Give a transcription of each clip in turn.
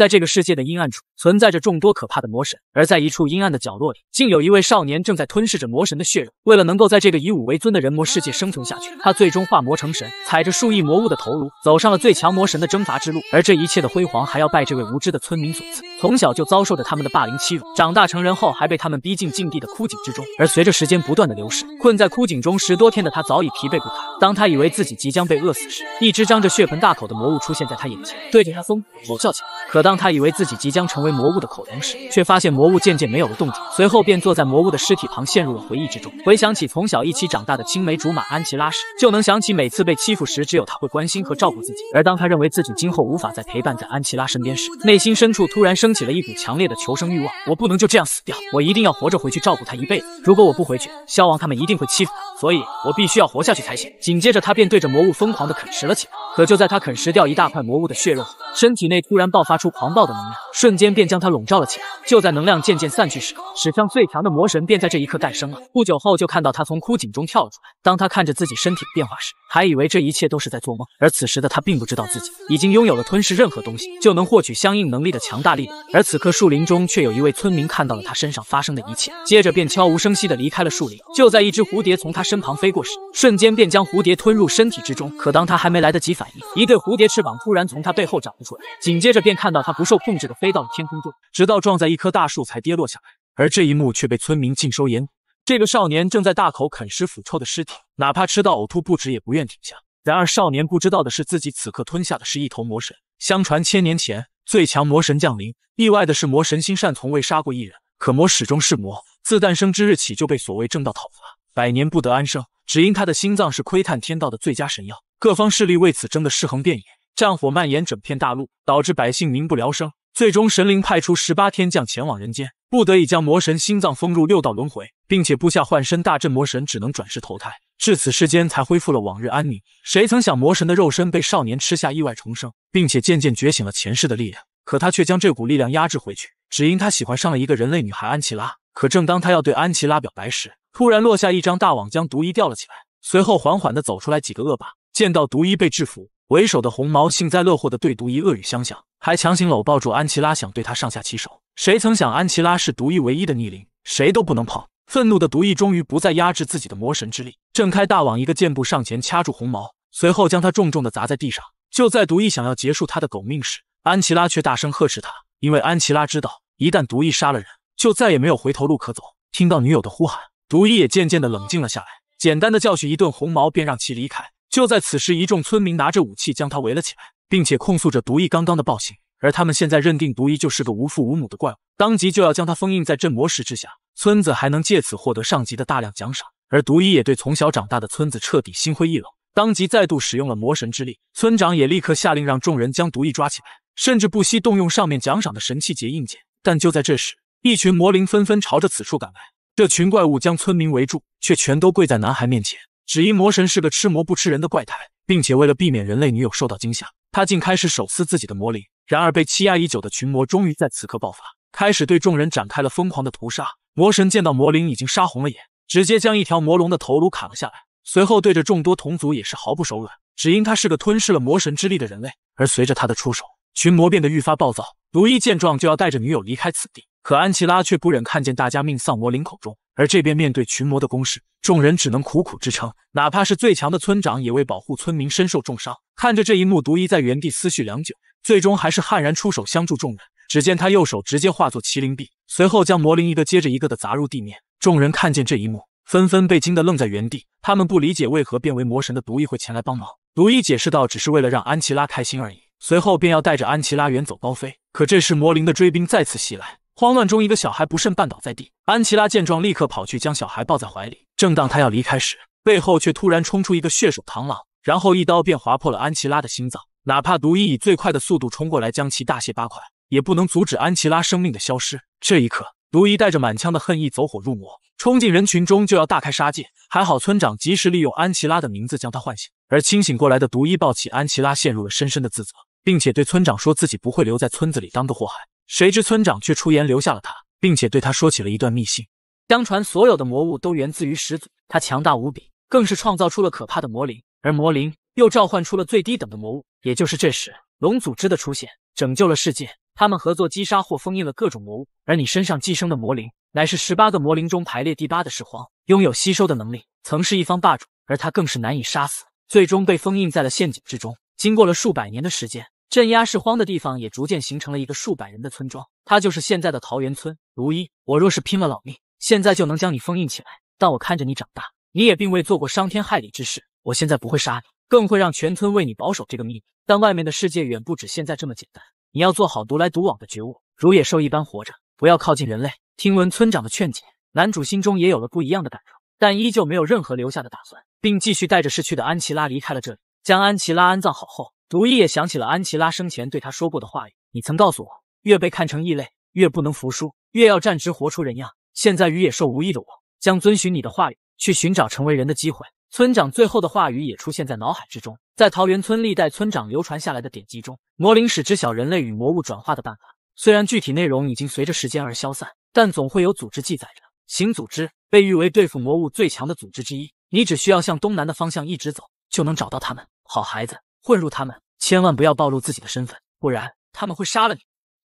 在这个世界的阴暗处，存在着众多可怕的魔神。而在一处阴暗的角落里，竟有一位少年正在吞噬着魔神的血肉。为了能够在这个以武为尊的人魔世界生存下去，他最终化魔成神，踩着数亿魔物的头颅，走上了最强魔神的征伐之路。而这一切的辉煌，还要拜这位无知的村民所赐。从小就遭受着他们的霸凌欺辱，长大成人后还被他们逼进禁地的枯井之中。而随着时间不断的流逝，困在枯井中十多天的他早已疲惫不堪。当他以为自己即将被饿死时，一只张着血盆大口的魔物出现在他眼前，对着他疯狂吼叫起来。可当当他以为自己即将成为魔物的口粮时，却发现魔物渐渐没有了动静。随后便坐在魔物的尸体旁，陷入了回忆之中。回想起从小一起长大的青梅竹马安琪拉时，就能想起每次被欺负时，只有他会关心和照顾自己。而当他认为自己今后无法再陪伴在安琪拉身边时，内心深处突然升起了一股强烈的求生欲望。我不能就这样死掉，我一定要活着回去照顾她一辈子。如果我不回去，消亡他们一定会欺负她，所以我必须要活下去才行。紧接着，他便对着魔物疯狂地啃食了起来。可就在他啃食掉一大块魔物的血肉后，身体内突然爆发出。狂暴的能量瞬间便将他笼罩了起来。就在能量渐渐散去时，史上最强的魔神便在这一刻诞生了。不久后就看到他从枯井中跳了出来。当他看着自己身体的变化时，还以为这一切都是在做梦。而此时的他并不知道自己已经拥有了吞噬任何东西就能获取相应能力的强大力量。而此刻树林中却有一位村民看到了他身上发生的一切，接着便悄无声息的离开了树林。就在一只蝴蝶从他身旁飞过时，瞬间便将蝴蝶吞入身体之中。可当他还没来得及反应，一对蝴蝶翅膀突然从他背后长了出来，紧接着便看到。他不受控制的飞到了天空中，直到撞在一棵大树才跌落下来。而这一幕却被村民尽收眼底。这个少年正在大口啃食腐臭的尸体，哪怕吃到呕吐不止也不愿停下。然而少年不知道的是，自己此刻吞下的是一头魔神。相传千年前最强魔神降临，意外的是魔神心善，从未杀过一人。可魔始终是魔，自诞生之日起就被所谓正道讨伐，百年不得安生。只因他的心脏是窥探天道的最佳神药，各方势力为此争得尸横遍野。战火蔓延整片大陆，导致百姓民不聊生。最终神灵派出十八天将前往人间，不得已将魔神心脏封入六道轮回，并且布下幻身大阵，魔神只能转世投胎。至此世间才恢复了往日安宁。谁曾想魔神的肉身被少年吃下，意外重生，并且渐渐觉醒了前世的力量。可他却将这股力量压制回去，只因他喜欢上了一个人类女孩安琪拉。可正当他要对安琪拉表白时，突然落下一张大网，将毒衣吊了起来。随后缓缓地走出来几个恶霸，见到毒医被制服。为首的红毛幸灾乐祸的对毒医恶语相向，还强行搂抱住安琪拉，想对他上下其手。谁曾想安琪拉是毒医唯一的逆鳞，谁都不能碰。愤怒的毒医终于不再压制自己的魔神之力，挣开大网，一个箭步上前掐住红毛，随后将他重重的砸在地上。就在毒医想要结束他的狗命时，安琪拉却大声呵斥他，因为安琪拉知道，一旦毒医杀了人，就再也没有回头路可走。听到女友的呼喊，毒医也渐渐的冷静了下来，简单的教训一顿红毛，便让其离开。就在此时，一众村民拿着武器将他围了起来，并且控诉着毒医刚刚的暴行。而他们现在认定毒医就是个无父无母的怪物，当即就要将他封印在镇魔石之下。村子还能借此获得上级的大量奖赏，而毒医也对从小长大的村子彻底心灰意冷，当即再度使用了魔神之力。村长也立刻下令让众人将毒医抓起来，甚至不惜动用上面奖赏的神器结印剑。但就在这时，一群魔灵纷纷朝着此处赶来。这群怪物将村民围住，却全都跪在男孩面前。只因魔神是个吃魔不吃人的怪胎，并且为了避免人类女友受到惊吓，他竟开始手撕自己的魔灵。然而被欺压已久的群魔终于在此刻爆发，开始对众人展开了疯狂的屠杀。魔神见到魔灵已经杀红了眼，直接将一条魔龙的头颅砍了下来，随后对着众多同族也是毫不手软。只因他是个吞噬了魔神之力的人类，而随着他的出手，群魔变得愈发暴躁。卢一见状就要带着女友离开此地，可安琪拉却不忍看见大家命丧魔灵口中。而这边面对群魔的攻势，众人只能苦苦支撑，哪怕是最强的村长，也为保护村民身受重伤。看着这一幕，独一在原地思绪良久，最终还是悍然出手相助众人。只见他右手直接化作麒麟臂，随后将魔灵一个接着一个的砸入地面。众人看见这一幕，纷纷被惊得愣在原地。他们不理解为何变为魔神的独一会前来帮忙。独一解释道：“只是为了让安琪拉开心而已。”随后便要带着安琪拉远走高飞。可这时魔灵的追兵再次袭来。慌乱中，一个小孩不慎绊倒在地。安琪拉见状，立刻跑去将小孩抱在怀里。正当他要离开时，背后却突然冲出一个血手螳螂，然后一刀便划破了安琪拉的心脏。哪怕毒医以最快的速度冲过来将其大卸八块，也不能阻止安琪拉生命的消失。这一刻，毒医带着满腔的恨意走火入魔，冲进人群中就要大开杀戒。还好村长及时利用安琪拉的名字将他唤醒，而清醒过来的毒医抱起安琪拉，陷入了深深的自责，并且对村长说自己不会留在村子里当个祸害。谁知村长却出言留下了他，并且对他说起了一段密信。相传所有的魔物都源自于始祖，他强大无比，更是创造出了可怕的魔灵。而魔灵又召唤出了最低等的魔物。也就是这时，龙组织的出现拯救了世界。他们合作击杀或封印了各种魔物。而你身上寄生的魔灵，乃是十八个魔灵中排列第八的始荒，拥有吸收的能力，曾是一方霸主，而他更是难以杀死，最终被封印在了陷阱之中。经过了数百年的时间。镇压是荒的地方，也逐渐形成了一个数百人的村庄，它就是现在的桃源村。如一，我若是拼了老命，现在就能将你封印起来。但我看着你长大，你也并未做过伤天害理之事。我现在不会杀你，更会让全村为你保守这个秘密。但外面的世界远不止现在这么简单，你要做好独来独往的觉悟，如野兽一般活着，不要靠近人类。听闻村长的劝解，男主心中也有了不一样的感受，但依旧没有任何留下的打算，并继续带着逝去的安琪拉离开了这里，将安琪拉安葬好后。独一也想起了安琪拉生前对他说过的话语：“你曾告诉我，越被看成异类，越不能服输，越要站直，活出人样。现在与野兽无异的我，将遵循你的话语，去寻找成为人的机会。”村长最后的话语也出现在脑海之中。在桃源村历代村长流传下来的典籍中，魔灵使知晓人类与魔物转化的办法。虽然具体内容已经随着时间而消散，但总会有组织记载着。行组织被誉为对付魔物最强的组织之一。你只需要向东南的方向一直走，就能找到他们。好孩子。混入他们，千万不要暴露自己的身份，不然他们会杀了你。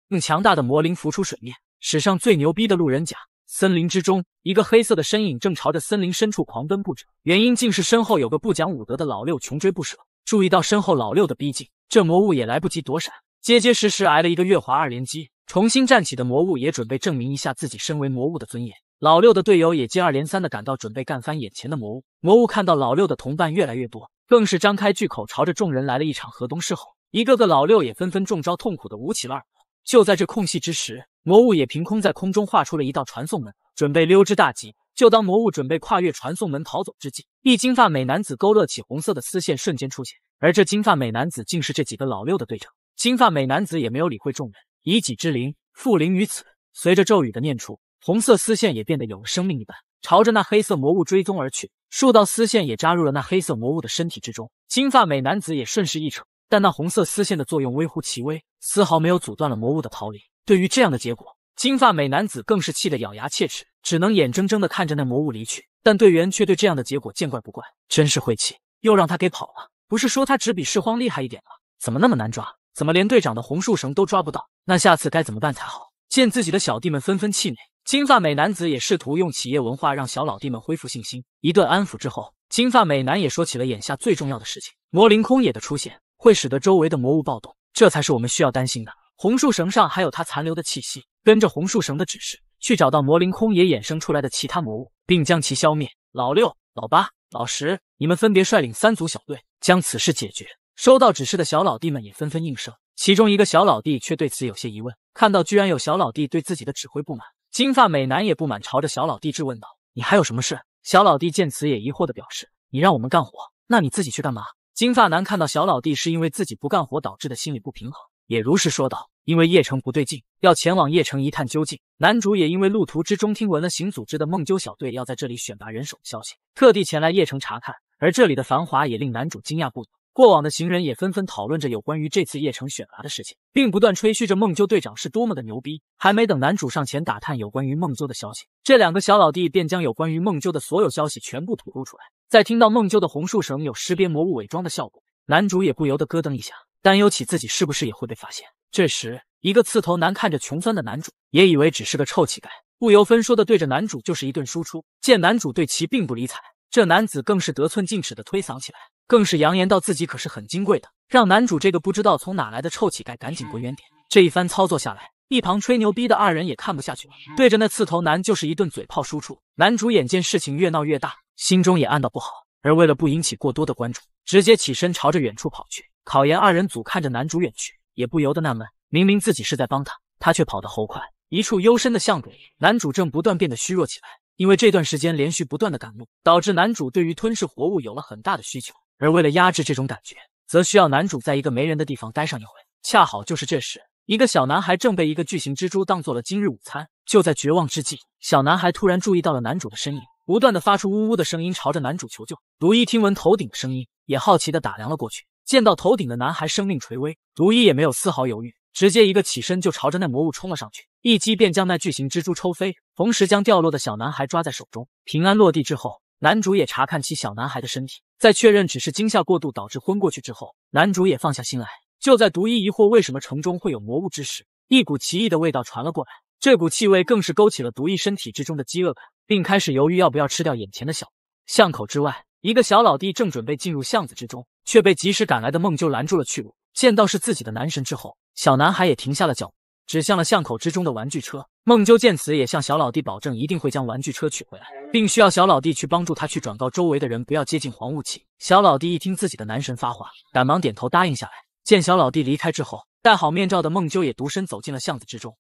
更强大的魔灵浮出水面，史上最牛逼的路人甲。森林之中，一个黑色的身影正朝着森林深处狂奔不止，原因竟是身后有个不讲武德的老六穷追不舍。注意到身后老六的逼近，这魔物也来不及躲闪，结结实实挨了一个月华二连击。重新站起的魔物也准备证明一下自己身为魔物的尊严。老六的队友也接二连三的赶到，准备干翻眼前的魔物。魔物看到老六的同伴越来越多，更是张开巨口，朝着众人来了一场河东狮吼。一个个老六也纷纷中招，痛苦的捂起了耳。就在这空隙之时，魔物也凭空在空中画出了一道传送门，准备溜之大吉。就当魔物准备跨越传送门逃走之际，一金发美男子勾勒起红色的丝线，瞬间出现。而这金发美男子竟是这几个老六的队长。金发美男子也没有理会众人，以己之灵附灵于此。随着咒语的念出。红色丝线也变得有了生命一般，朝着那黑色魔物追踪而去。数道丝线也扎入了那黑色魔物的身体之中。金发美男子也顺势一扯，但那红色丝线的作用微乎其微，丝毫没有阻断了魔物的逃离。对于这样的结果，金发美男子更是气得咬牙切齿，只能眼睁睁的看着那魔物离去。但队员却对这样的结果见怪不怪。真是晦气，又让他给跑了。不是说他只比世荒厉害一点吗？怎么那么难抓？怎么连队长的红树绳都抓不到？那下次该怎么办才好？见自己的小弟们纷纷气馁。金发美男子也试图用企业文化让小老弟们恢复信心，一顿安抚之后，金发美男也说起了眼下最重要的事情：魔灵空野的出现会使得周围的魔物暴动，这才是我们需要担心的。红树绳上还有他残留的气息，跟着红树绳的指示去找到魔灵空野衍生出来的其他魔物，并将其消灭。老六、老八、老十，你们分别率领三组小队，将此事解决。收到指示的小老弟们也纷纷应声，其中一个小老弟却对此有些疑问，看到居然有小老弟对自己的指挥不满。金发美男也不满，朝着小老弟质问道：“你还有什么事？”小老弟见此也疑惑的表示：“你让我们干活，那你自己去干嘛？”金发男看到小老弟是因为自己不干活导致的心理不平衡，也如实说道：“因为叶城不对劲，要前往叶城一探究竟。”男主也因为路途之中听闻了行组织的梦纠小队要在这里选拔人手的消息，特地前来叶城查看。而这里的繁华也令男主惊讶不已。过往的行人也纷纷讨论着有关于这次夜城选拔的事情，并不断吹嘘着梦鸠队长是多么的牛逼。还没等男主上前打探有关于梦鸠的消息，这两个小老弟便将有关于梦鸠的所有消息全部吐露出来。在听到梦鸠的红树绳有识别魔物伪装的效果，男主也不由得咯噔一下，担忧起自己是不是也会被发现。这时，一个刺头男看着穷酸的男主，也以为只是个臭乞丐，不由分说的对着男主就是一顿输出。见男主对其并不理睬，这男子更是得寸进尺的推搡起来。更是扬言到自己可是很金贵的，让男主这个不知道从哪来的臭乞丐赶紧滚远点。这一番操作下来，一旁吹牛逼的二人也看不下去了，对着那刺头男就是一顿嘴炮输出。男主眼见事情越闹越大，心中也暗道不好。而为了不引起过多的关注，直接起身朝着远处跑去。考研二人组看着男主远去，也不由得纳闷：明明自己是在帮他，他却跑得猴快。一处幽深的巷子里，男主正不断变得虚弱起来，因为这段时间连续不断的赶路，导致男主对于吞噬活物有了很大的需求。而为了压制这种感觉，则需要男主在一个没人的地方待上一回。恰好就是这时，一个小男孩正被一个巨型蜘蛛当做了今日午餐。就在绝望之际，小男孩突然注意到了男主的身影，不断的发出呜呜的声音，朝着男主求救。如一听闻头顶的声音，也好奇的打量了过去，见到头顶的男孩生命垂危，如一也没有丝毫犹豫，直接一个起身就朝着那魔物冲了上去，一击便将那巨型蜘蛛抽飞，同时将掉落的小男孩抓在手中，平安落地之后。男主也查看起小男孩的身体，在确认只是惊吓过度导致昏过去之后，男主也放下心来。就在毒一疑惑为什么城中会有魔物之时，一股奇异的味道传了过来，这股气味更是勾起了毒一身体之中的饥饿感，并开始犹豫要不要吃掉眼前的小巷口之外，一个小老弟正准备进入巷子之中，却被及时赶来的梦就拦住了去路。见到是自己的男神之后，小男孩也停下了脚步，指向了巷口之中的玩具车。孟鸠见此，也向小老弟保证一定会将玩具车取回来，并需要小老弟去帮助他去转告周围的人不要接近黄雾气。小老弟一听自己的男神发话，赶忙点头答应下来。见小老弟离开之后，戴好面罩的孟鸠也独身走进了巷子之中。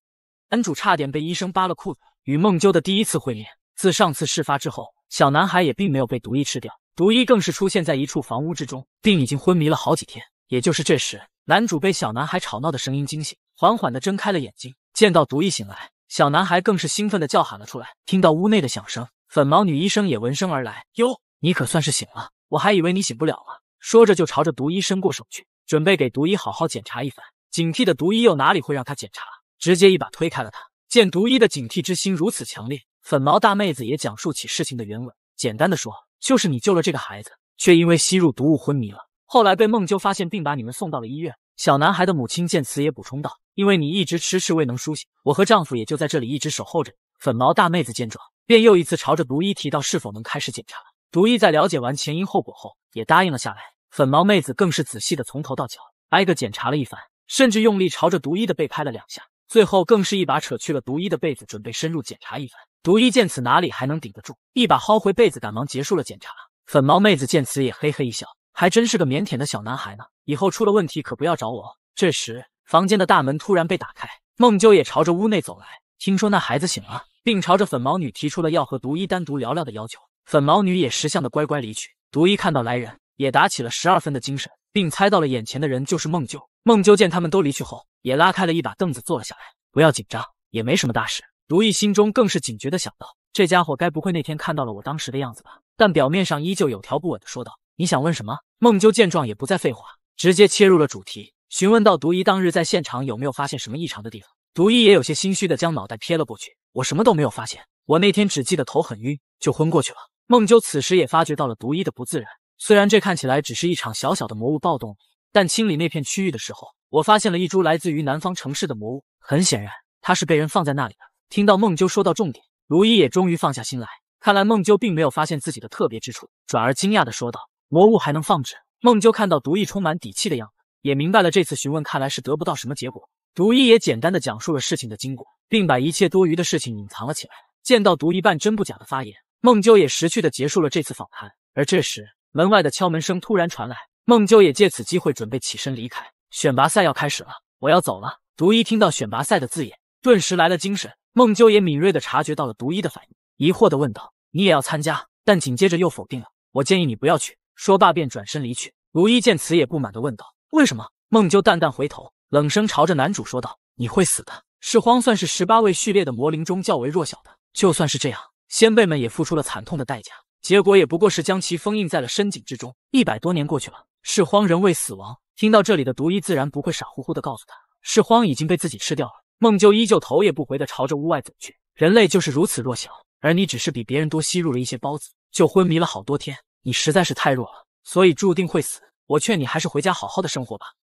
恩主差点被医生扒了裤子。与孟鸠的第一次会面，自上次事发之后，小男孩也并没有被毒医吃掉，毒医更是出现在一处房屋之中，并已经昏迷了好几天。也就是这时，男主被小男孩吵闹的声音惊醒，缓缓地睁开了眼睛，见到毒医醒来。小男孩更是兴奋地叫喊了出来。听到屋内的响声，粉毛女医生也闻声而来。哟，你可算是醒了，我还以为你醒不了了。说着就朝着毒医伸过手去，准备给毒医好好检查一番。警惕的毒医又哪里会让他检查，直接一把推开了他。见毒医的警惕之心如此强烈，粉毛大妹子也讲述起事情的原委。简单的说，就是你救了这个孩子，却因为吸入毒物昏迷了。后来被梦鸠发现，并把你们送到了医院。小男孩的母亲见此也补充道。因为你一直迟迟未能苏醒，我和丈夫也就在这里一直守候着。粉毛大妹子见状，便又一次朝着毒医提到是否能开始检查了。毒医在了解完前因后果后，也答应了下来。粉毛妹子更是仔细的从头到脚挨个检查了一番，甚至用力朝着毒医的背拍了两下，最后更是一把扯去了毒医的被子，准备深入检查一番。毒医见此，哪里还能顶得住，一把薅回被子，赶忙结束了检查。粉毛妹子见此，也嘿嘿一笑，还真是个腼腆的小男孩呢。以后出了问题可不要找我。这时。房间的大门突然被打开，孟纠也朝着屋内走来。听说那孩子醒了，并朝着粉毛女提出了要和独一单独聊聊的要求。粉毛女也识相的乖乖离去。独一看到来人，也打起了十二分的精神，并猜到了眼前的人就是孟纠。孟纠见他们都离去后，也拉开了一把凳子坐了下来。不要紧张，也没什么大事。如意心中更是警觉的想到：这家伙该不会那天看到了我当时的样子吧？但表面上依旧有条不紊的说道：“你想问什么？”孟纠见状也不再废话，直接切入了主题。询问到毒医当日在现场有没有发现什么异常的地方，毒医也有些心虚的将脑袋撇了过去。我什么都没有发现，我那天只记得头很晕，就昏过去了。孟鸠此时也发觉到了毒医的不自然，虽然这看起来只是一场小小的魔物暴动，但清理那片区域的时候，我发现了一株来自于南方城市的魔物。很显然，它是被人放在那里的。听到孟鸠说到重点，卢一也终于放下心来，看来孟鸠并没有发现自己的特别之处，转而惊讶的说道：“魔物还能放置？”孟鸠看到毒医充满底气的样子。也明白了这次询问看来是得不到什么结果，毒一也简单的讲述了事情的经过，并把一切多余的事情隐藏了起来。见到独一半真不假的发言，孟鸠也识趣的结束了这次访谈。而这时门外的敲门声突然传来，孟鸠也借此机会准备起身离开。选拔赛要开始了，我要走了。独一听到选拔赛的字眼，顿时来了精神。孟鸠也敏锐的察觉到了毒一的反应，疑惑的问道：“你也要参加？”但紧接着又否定了：“我建议你不要去。”说罢便转身离去。毒一见此也不满的问道。为什么？孟鸠淡淡回头，冷声朝着男主说道：“你会死的。噬荒算是十八位序列的魔灵中较为弱小的，就算是这样，先辈们也付出了惨痛的代价，结果也不过是将其封印在了深井之中。一百多年过去了，噬荒仍未死亡。”听到这里的毒医自然不会傻乎乎的告诉他，噬荒已经被自己吃掉了。孟鸠依旧头也不回的朝着屋外走去。人类就是如此弱小，而你只是比别人多吸入了一些孢子，就昏迷了好多天。你实在是太弱了，所以注定会死。我劝你还是回家好好的生活吧。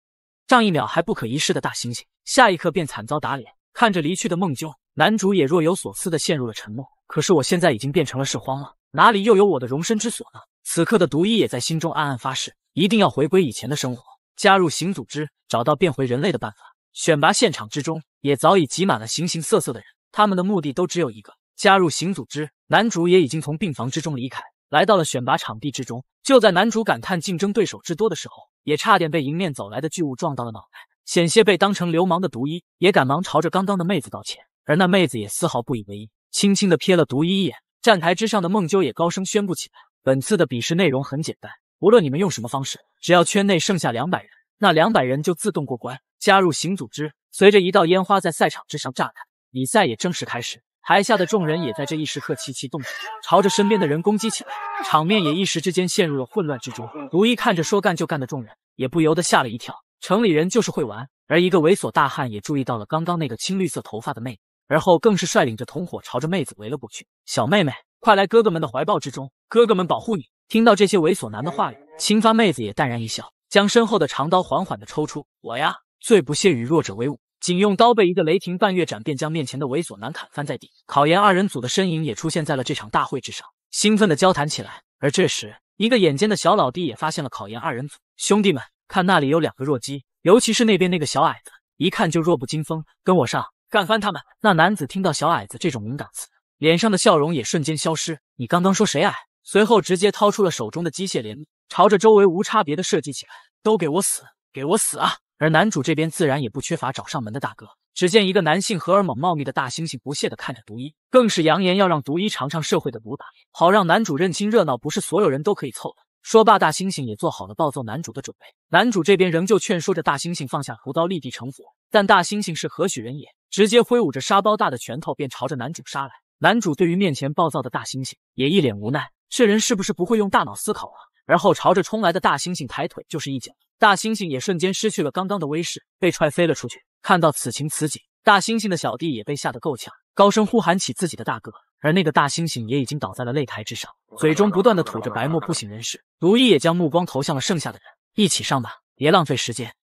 上一秒还不可一世的大猩猩，下一刻便惨遭打脸。看着离去的梦鸠，男主也若有所思的陷入了沉默。可是我现在已经变成了社荒了，哪里又有我的容身之所呢？此刻的毒医也在心中暗暗发誓，一定要回归以前的生活，加入行组织，找到变回人类的办法。选拔现场之中，也早已挤满了形形色色的人，他们的目的都只有一个：加入行组织。男主也已经从病房之中离开。来到了选拔场地之中，就在男主感叹竞争对手之多的时候，也差点被迎面走来的巨物撞到了脑袋，险些被当成流氓的独一也赶忙朝着刚刚的妹子道歉，而那妹子也丝毫不以为意，轻轻的瞥了独一一眼。站台之上的孟鸠也高声宣布起来：“本次的比试内容很简单，无论你们用什么方式，只要圈内剩下两百人，那两百人就自动过关，加入行组织。”随着一道烟花在赛场之上炸开，比赛也正式开始。台下的众人也在这一时刻齐齐动手，朝着身边的人攻击起来，场面也一时之间陷入了混乱之中。如一看着说干就干的众人，也不由得吓了一跳。城里人就是会玩，而一个猥琐大汉也注意到了刚刚那个青绿色头发的妹子，而后更是率领着同伙朝着妹子围了过去。小妹妹，快来哥哥们的怀抱之中，哥哥们保护你。听到这些猥琐男的话语，青发妹子也淡然一笑，将身后的长刀缓缓的抽出。我呀，最不屑与弱者为伍。仅用刀背一个雷霆半月斩，便将面前的猥琐男砍翻在地。考研二人组的身影也出现在了这场大会之上，兴奋的交谈起来。而这时，一个眼尖的小老弟也发现了考研二人组。兄弟们，看那里有两个弱鸡，尤其是那边那个小矮子，一看就弱不禁风，跟我上，干翻他们！那男子听到“小矮子”这种敏感词，脸上的笑容也瞬间消失。你刚刚说谁矮？随后直接掏出了手中的机械镰，朝着周围无差别的射击起来。都给我死，给我死啊！而男主这边自然也不缺乏找上门的大哥。只见一个男性荷尔蒙茂密的大猩猩不屑地看着独一，更是扬言要让独一尝尝社会的毒打，好让男主认清热闹不是所有人都可以凑的。说罢，大猩猩也做好了暴揍男主的准备。男主这边仍旧劝说着大猩猩放下屠刀立地成佛，但大猩猩是何许人也，直接挥舞着沙包大的拳头便朝着男主杀来。男主对于面前暴躁的大猩猩也一脸无奈，这人是不是不会用大脑思考啊？而后朝着冲来的大猩猩抬腿就是一脚。大猩猩也瞬间失去了刚刚的威势，被踹飞了出去。看到此情此景，大猩猩的小弟也被吓得够呛，高声呼喊起自己的大哥。而那个大猩猩也已经倒在了擂台之上，嘴中不断的吐着白沫，不省人事。独一也将目光投向了剩下的人，一起上吧，别浪费时间。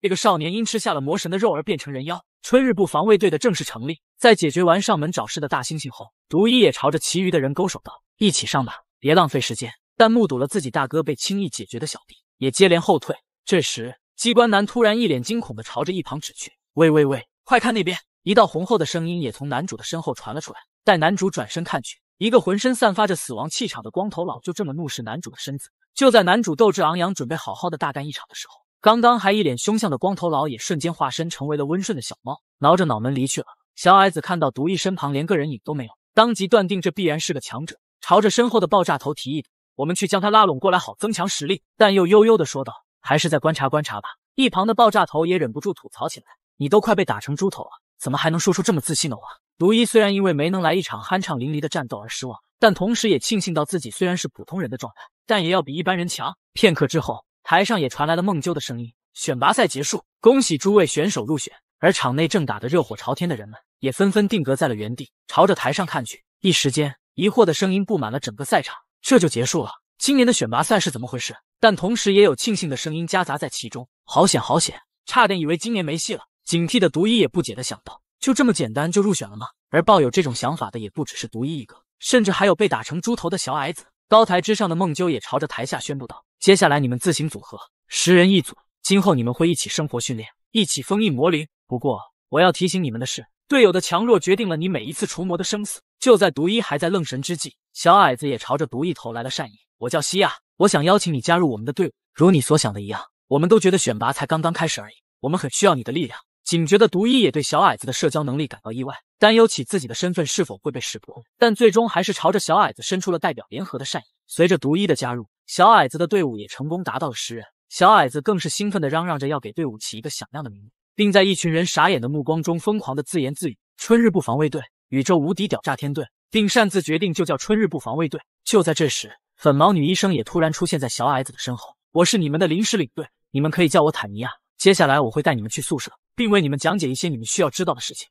这个少年因吃下了魔神的肉而变成人妖。春日部防卫队的正式成立，在解决完上门找事的大猩猩后，独一也朝着其余的人勾手道：“一起上吧，别浪费时间。”但目睹了自己大哥被轻易解决的小弟也接连后退。这时，机关男突然一脸惊恐地朝着一旁指去。喂喂喂，快看那边！一道浑厚的声音也从男主的身后传了出来。待男主转身看去，一个浑身散发着死亡气场的光头佬就这么怒视男主的身子。就在男主斗志昂扬，准备好好的大干一场的时候，刚刚还一脸凶相的光头佬也瞬间化身成为了温顺的小猫，挠着脑门离去了。小矮子看到毒翼身旁连个人影都没有，当即断定这必然是个强者，朝着身后的爆炸头提议：“我们去将他拉拢过来，好增强实力。”但又悠悠地说道。还是再观察观察吧。一旁的爆炸头也忍不住吐槽起来：“你都快被打成猪头了，怎么还能说出这么自信的话？”如一虽然因为没能来一场酣畅淋漓的战斗而失望，但同时也庆幸到自己虽然是普通人的状态，但也要比一般人强。片刻之后，台上也传来了梦鸠的声音：“选拔赛结束，恭喜诸位选手入选。”而场内正打得热火朝天的人们也纷纷定格在了原地，朝着台上看去。一时间，疑惑的声音布满了整个赛场：“这就结束了？今年的选拔赛是怎么回事？”但同时也有庆幸的声音夹杂在其中，好险好险，差点以为今年没戏了。警惕的独一也不解的想到，就这么简单就入选了吗？而抱有这种想法的也不只是独一一个，甚至还有被打成猪头的小矮子。高台之上的孟鸠也朝着台下宣布道：“接下来你们自行组合，十人一组，今后你们会一起生活、训练，一起封印魔灵。不过我要提醒你们的是，队友的强弱决定了你每一次除魔的生死。”就在独一还在愣神之际，小矮子也朝着独一投来了善意：“我叫西亚。”我想邀请你加入我们的队伍。如你所想的一样，我们都觉得选拔才刚刚开始而已。我们很需要你的力量。警觉的独一也对小矮子的社交能力感到意外，担忧起自己的身份是否会被识破，但最终还是朝着小矮子伸出了代表联合的善意。随着独一的加入，小矮子的队伍也成功达到了十人。小矮子更是兴奋地嚷嚷着要给队伍起一个响亮的名字，并在一群人傻眼的目光中疯狂地自言自语：“春日部防卫队，宇宙无敌屌炸天队，并擅自决定就叫春日部防卫队。”就在这时。粉毛女医生也突然出现在小矮子的身后。我是你们的临时领队，你们可以叫我坦尼亚。接下来我会带你们去宿舍，并为你们讲解一些你们需要知道的事情。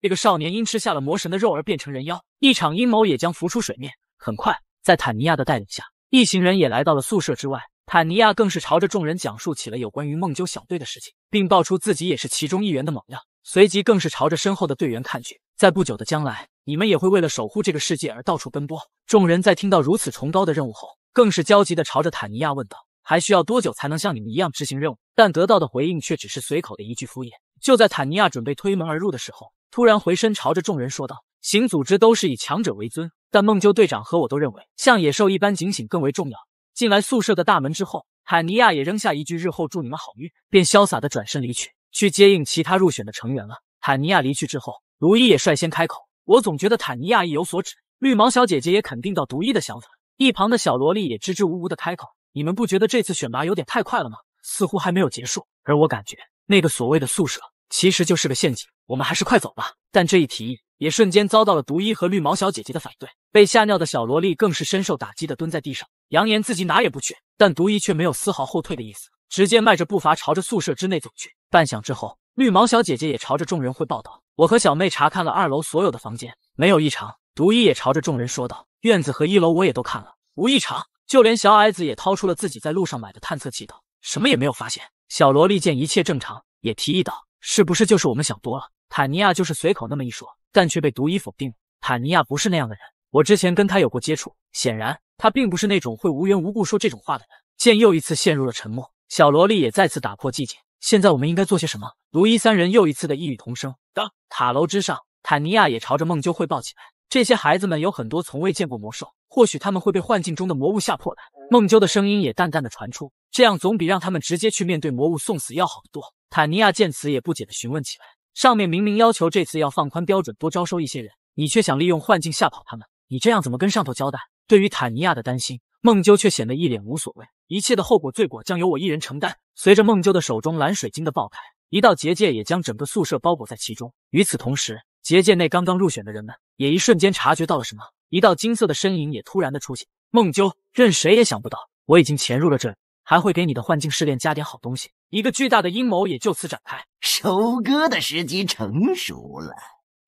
这个少年因吃下了魔神的肉而变成人妖，一场阴谋也将浮出水面。很快，在坦尼亚的带领下，一行人也来到了宿舍之外。坦尼亚更是朝着众人讲述起了有关于梦啾小队的事情，并爆出自己也是其中一员的猛料。随即更是朝着身后的队员看去，在不久的将来。你们也会为了守护这个世界而到处奔波。众人在听到如此崇高的任务后，更是焦急地朝着坦尼亚问道：“还需要多久才能像你们一样执行任务？”但得到的回应却只是随口的一句敷衍。就在坦尼亚准备推门而入的时候，突然回身朝着众人说道：“行组织都是以强者为尊，但梦鸠队长和我都认为，像野兽一般警醒更为重要。”进来宿舍的大门之后，坦尼亚也扔下一句“日后祝你们好运”，便潇洒地转身离去，去接应其他入选的成员了。坦尼亚离去之后，卢伊也率先开口。我总觉得坦尼亚意有所指，绿毛小姐姐也肯定到毒一的想法。一旁的小萝莉也支支吾吾的开口：“你们不觉得这次选拔有点太快了吗？似乎还没有结束。而我感觉那个所谓的宿舍其实就是个陷阱，我们还是快走吧。”但这一提议也瞬间遭到了毒一和绿毛小姐姐的反对，被吓尿的小萝莉更是深受打击的蹲在地上，扬言自己哪也不去。但毒一却没有丝毫后退的意思，直接迈着步伐朝着宿舍之内走去。半晌之后。绿毛小姐姐也朝着众人汇报道：“我和小妹查看了二楼所有的房间，没有异常。”毒医也朝着众人说道：“院子和一楼我也都看了，无异常。”就连小矮子也掏出了自己在路上买的探测器，道：“什么也没有发现。”小萝莉见一切正常，也提议道：“是不是就是我们想多了？”坦尼亚就是随口那么一说，但却被毒医否定了。坦尼亚不是那样的人，我之前跟他有过接触，显然他并不是那种会无缘无故说这种话的人。见又一次陷入了沉默，小萝莉也再次打破寂静。现在我们应该做些什么？卢伊三人又一次的异语同声。等塔楼之上，坦尼亚也朝着梦鸠汇报起来。这些孩子们有很多从未见过魔兽，或许他们会被幻境中的魔物吓破胆。梦鸠的声音也淡淡的传出，这样总比让他们直接去面对魔物送死要好得多。坦尼亚见此也不解的询问起来：上面明明要求这次要放宽标准，多招收一些人，你却想利用幻境吓跑他们，你这样怎么跟上头交代？对于坦尼亚的担心。孟鸠却显得一脸无所谓，一切的后果罪过将由我一人承担。随着孟鸠的手中蓝水晶的爆开，一道结界也将整个宿舍包裹在其中。与此同时，结界内刚刚入选的人们也一瞬间察觉到了什么，一道金色的身影也突然的出现。孟鸠，任谁也想不到，我已经潜入了这里，还会给你的幻境试炼加点好东西。一个巨大的阴谋也就此展开，收割的时机成熟了。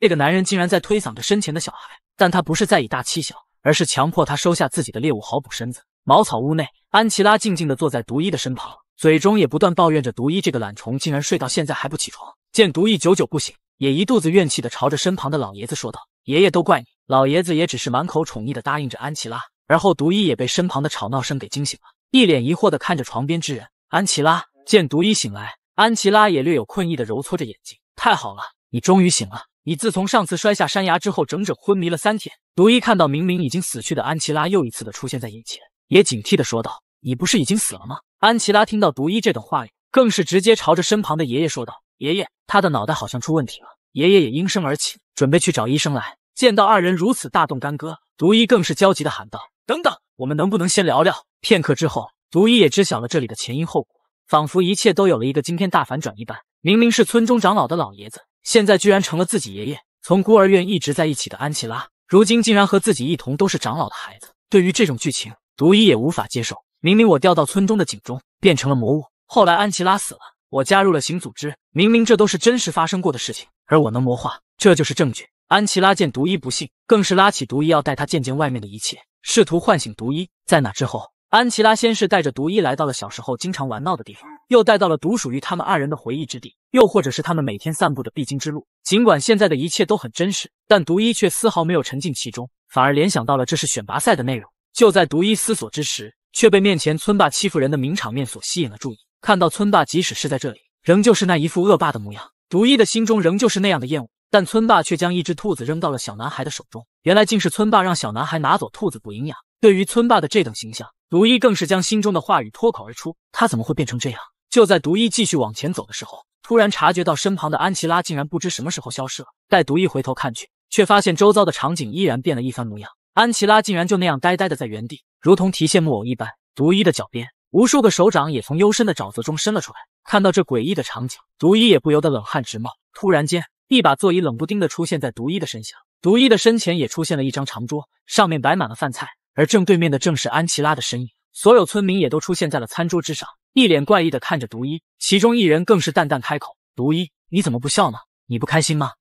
那个男人竟然在推搡着身前的小孩，但他不是在以大欺小。而是强迫他收下自己的猎物，好补身子。茅草屋内，安琪拉静静的坐在独一的身旁，嘴中也不断抱怨着独一这个懒虫，竟然睡到现在还不起床。见独一久久不醒，也一肚子怨气的朝着身旁的老爷子说道：“爷爷，都怪你。”老爷子也只是满口宠溺的答应着安琪拉。而后，独一也被身旁的吵闹声给惊醒了，一脸疑惑的看着床边之人。安琪拉见独一醒来，安琪拉也略有困意的揉搓着眼睛：“太好了，你终于醒了。”你自从上次摔下山崖之后，整整昏迷了三天。毒医看到明明已经死去的安琪拉又一次的出现在眼前，也警惕的说道：“你不是已经死了吗？”安琪拉听到毒医这等话，语，更是直接朝着身旁的爷爷说道：“爷爷，他的脑袋好像出问题了。”爷爷也应声而起，准备去找医生来。见到二人如此大动干戈，毒医更是焦急的喊道：“等等，我们能不能先聊聊？”片刻之后，毒医也知晓了这里的前因后果，仿佛一切都有了一个惊天大反转一般。明明是村中长老的老爷子。现在居然成了自己爷爷，从孤儿院一直在一起的安琪拉，如今竟然和自己一同都是长老的孩子。对于这种剧情，毒医也无法接受。明明我掉到村中的井中，变成了魔物，后来安琪拉死了，我加入了行组织。明明这都是真实发生过的事情，而我能魔化，这就是证据。安琪拉见毒医不信，更是拉起毒医要带他见见外面的一切，试图唤醒毒医。在那之后，安琪拉先是带着毒医来到了小时候经常玩闹的地方。又带到了独属于他们二人的回忆之地，又或者是他们每天散步的必经之路。尽管现在的一切都很真实，但独一却丝毫没有沉浸其中，反而联想到了这是选拔赛的内容。就在独一思索之时，却被面前村霸欺负人的名场面所吸引了注意。看到村霸即使是在这里，仍旧是那一副恶霸的模样，独一的心中仍旧是那样的厌恶。但村霸却将一只兔子扔到了小男孩的手中，原来竟是村霸让小男孩拿走兔子补营养。对于村霸的这等形象，独一更是将心中的话语脱口而出。他怎么会变成这样？就在独一继续往前走的时候，突然察觉到身旁的安琪拉竟然不知什么时候消失了。待独一回头看去，却发现周遭的场景依然变了一番模样。安琪拉竟然就那样呆呆的在原地，如同提线木偶一般。独一的脚边，无数个手掌也从幽深的沼泽中伸了出来。看到这诡异的场景，独一也不由得冷汗直冒。突然间，一把座椅冷不丁的出现在独一的身下，独一的身前也出现了一张长桌，上面摆满了饭菜。而正对面的正是安琪拉的身影，所有村民也都出现在了餐桌之上，一脸怪异的看着毒医。其中一人更是淡淡开口：“毒医，你怎么不笑呢？你不开心吗？”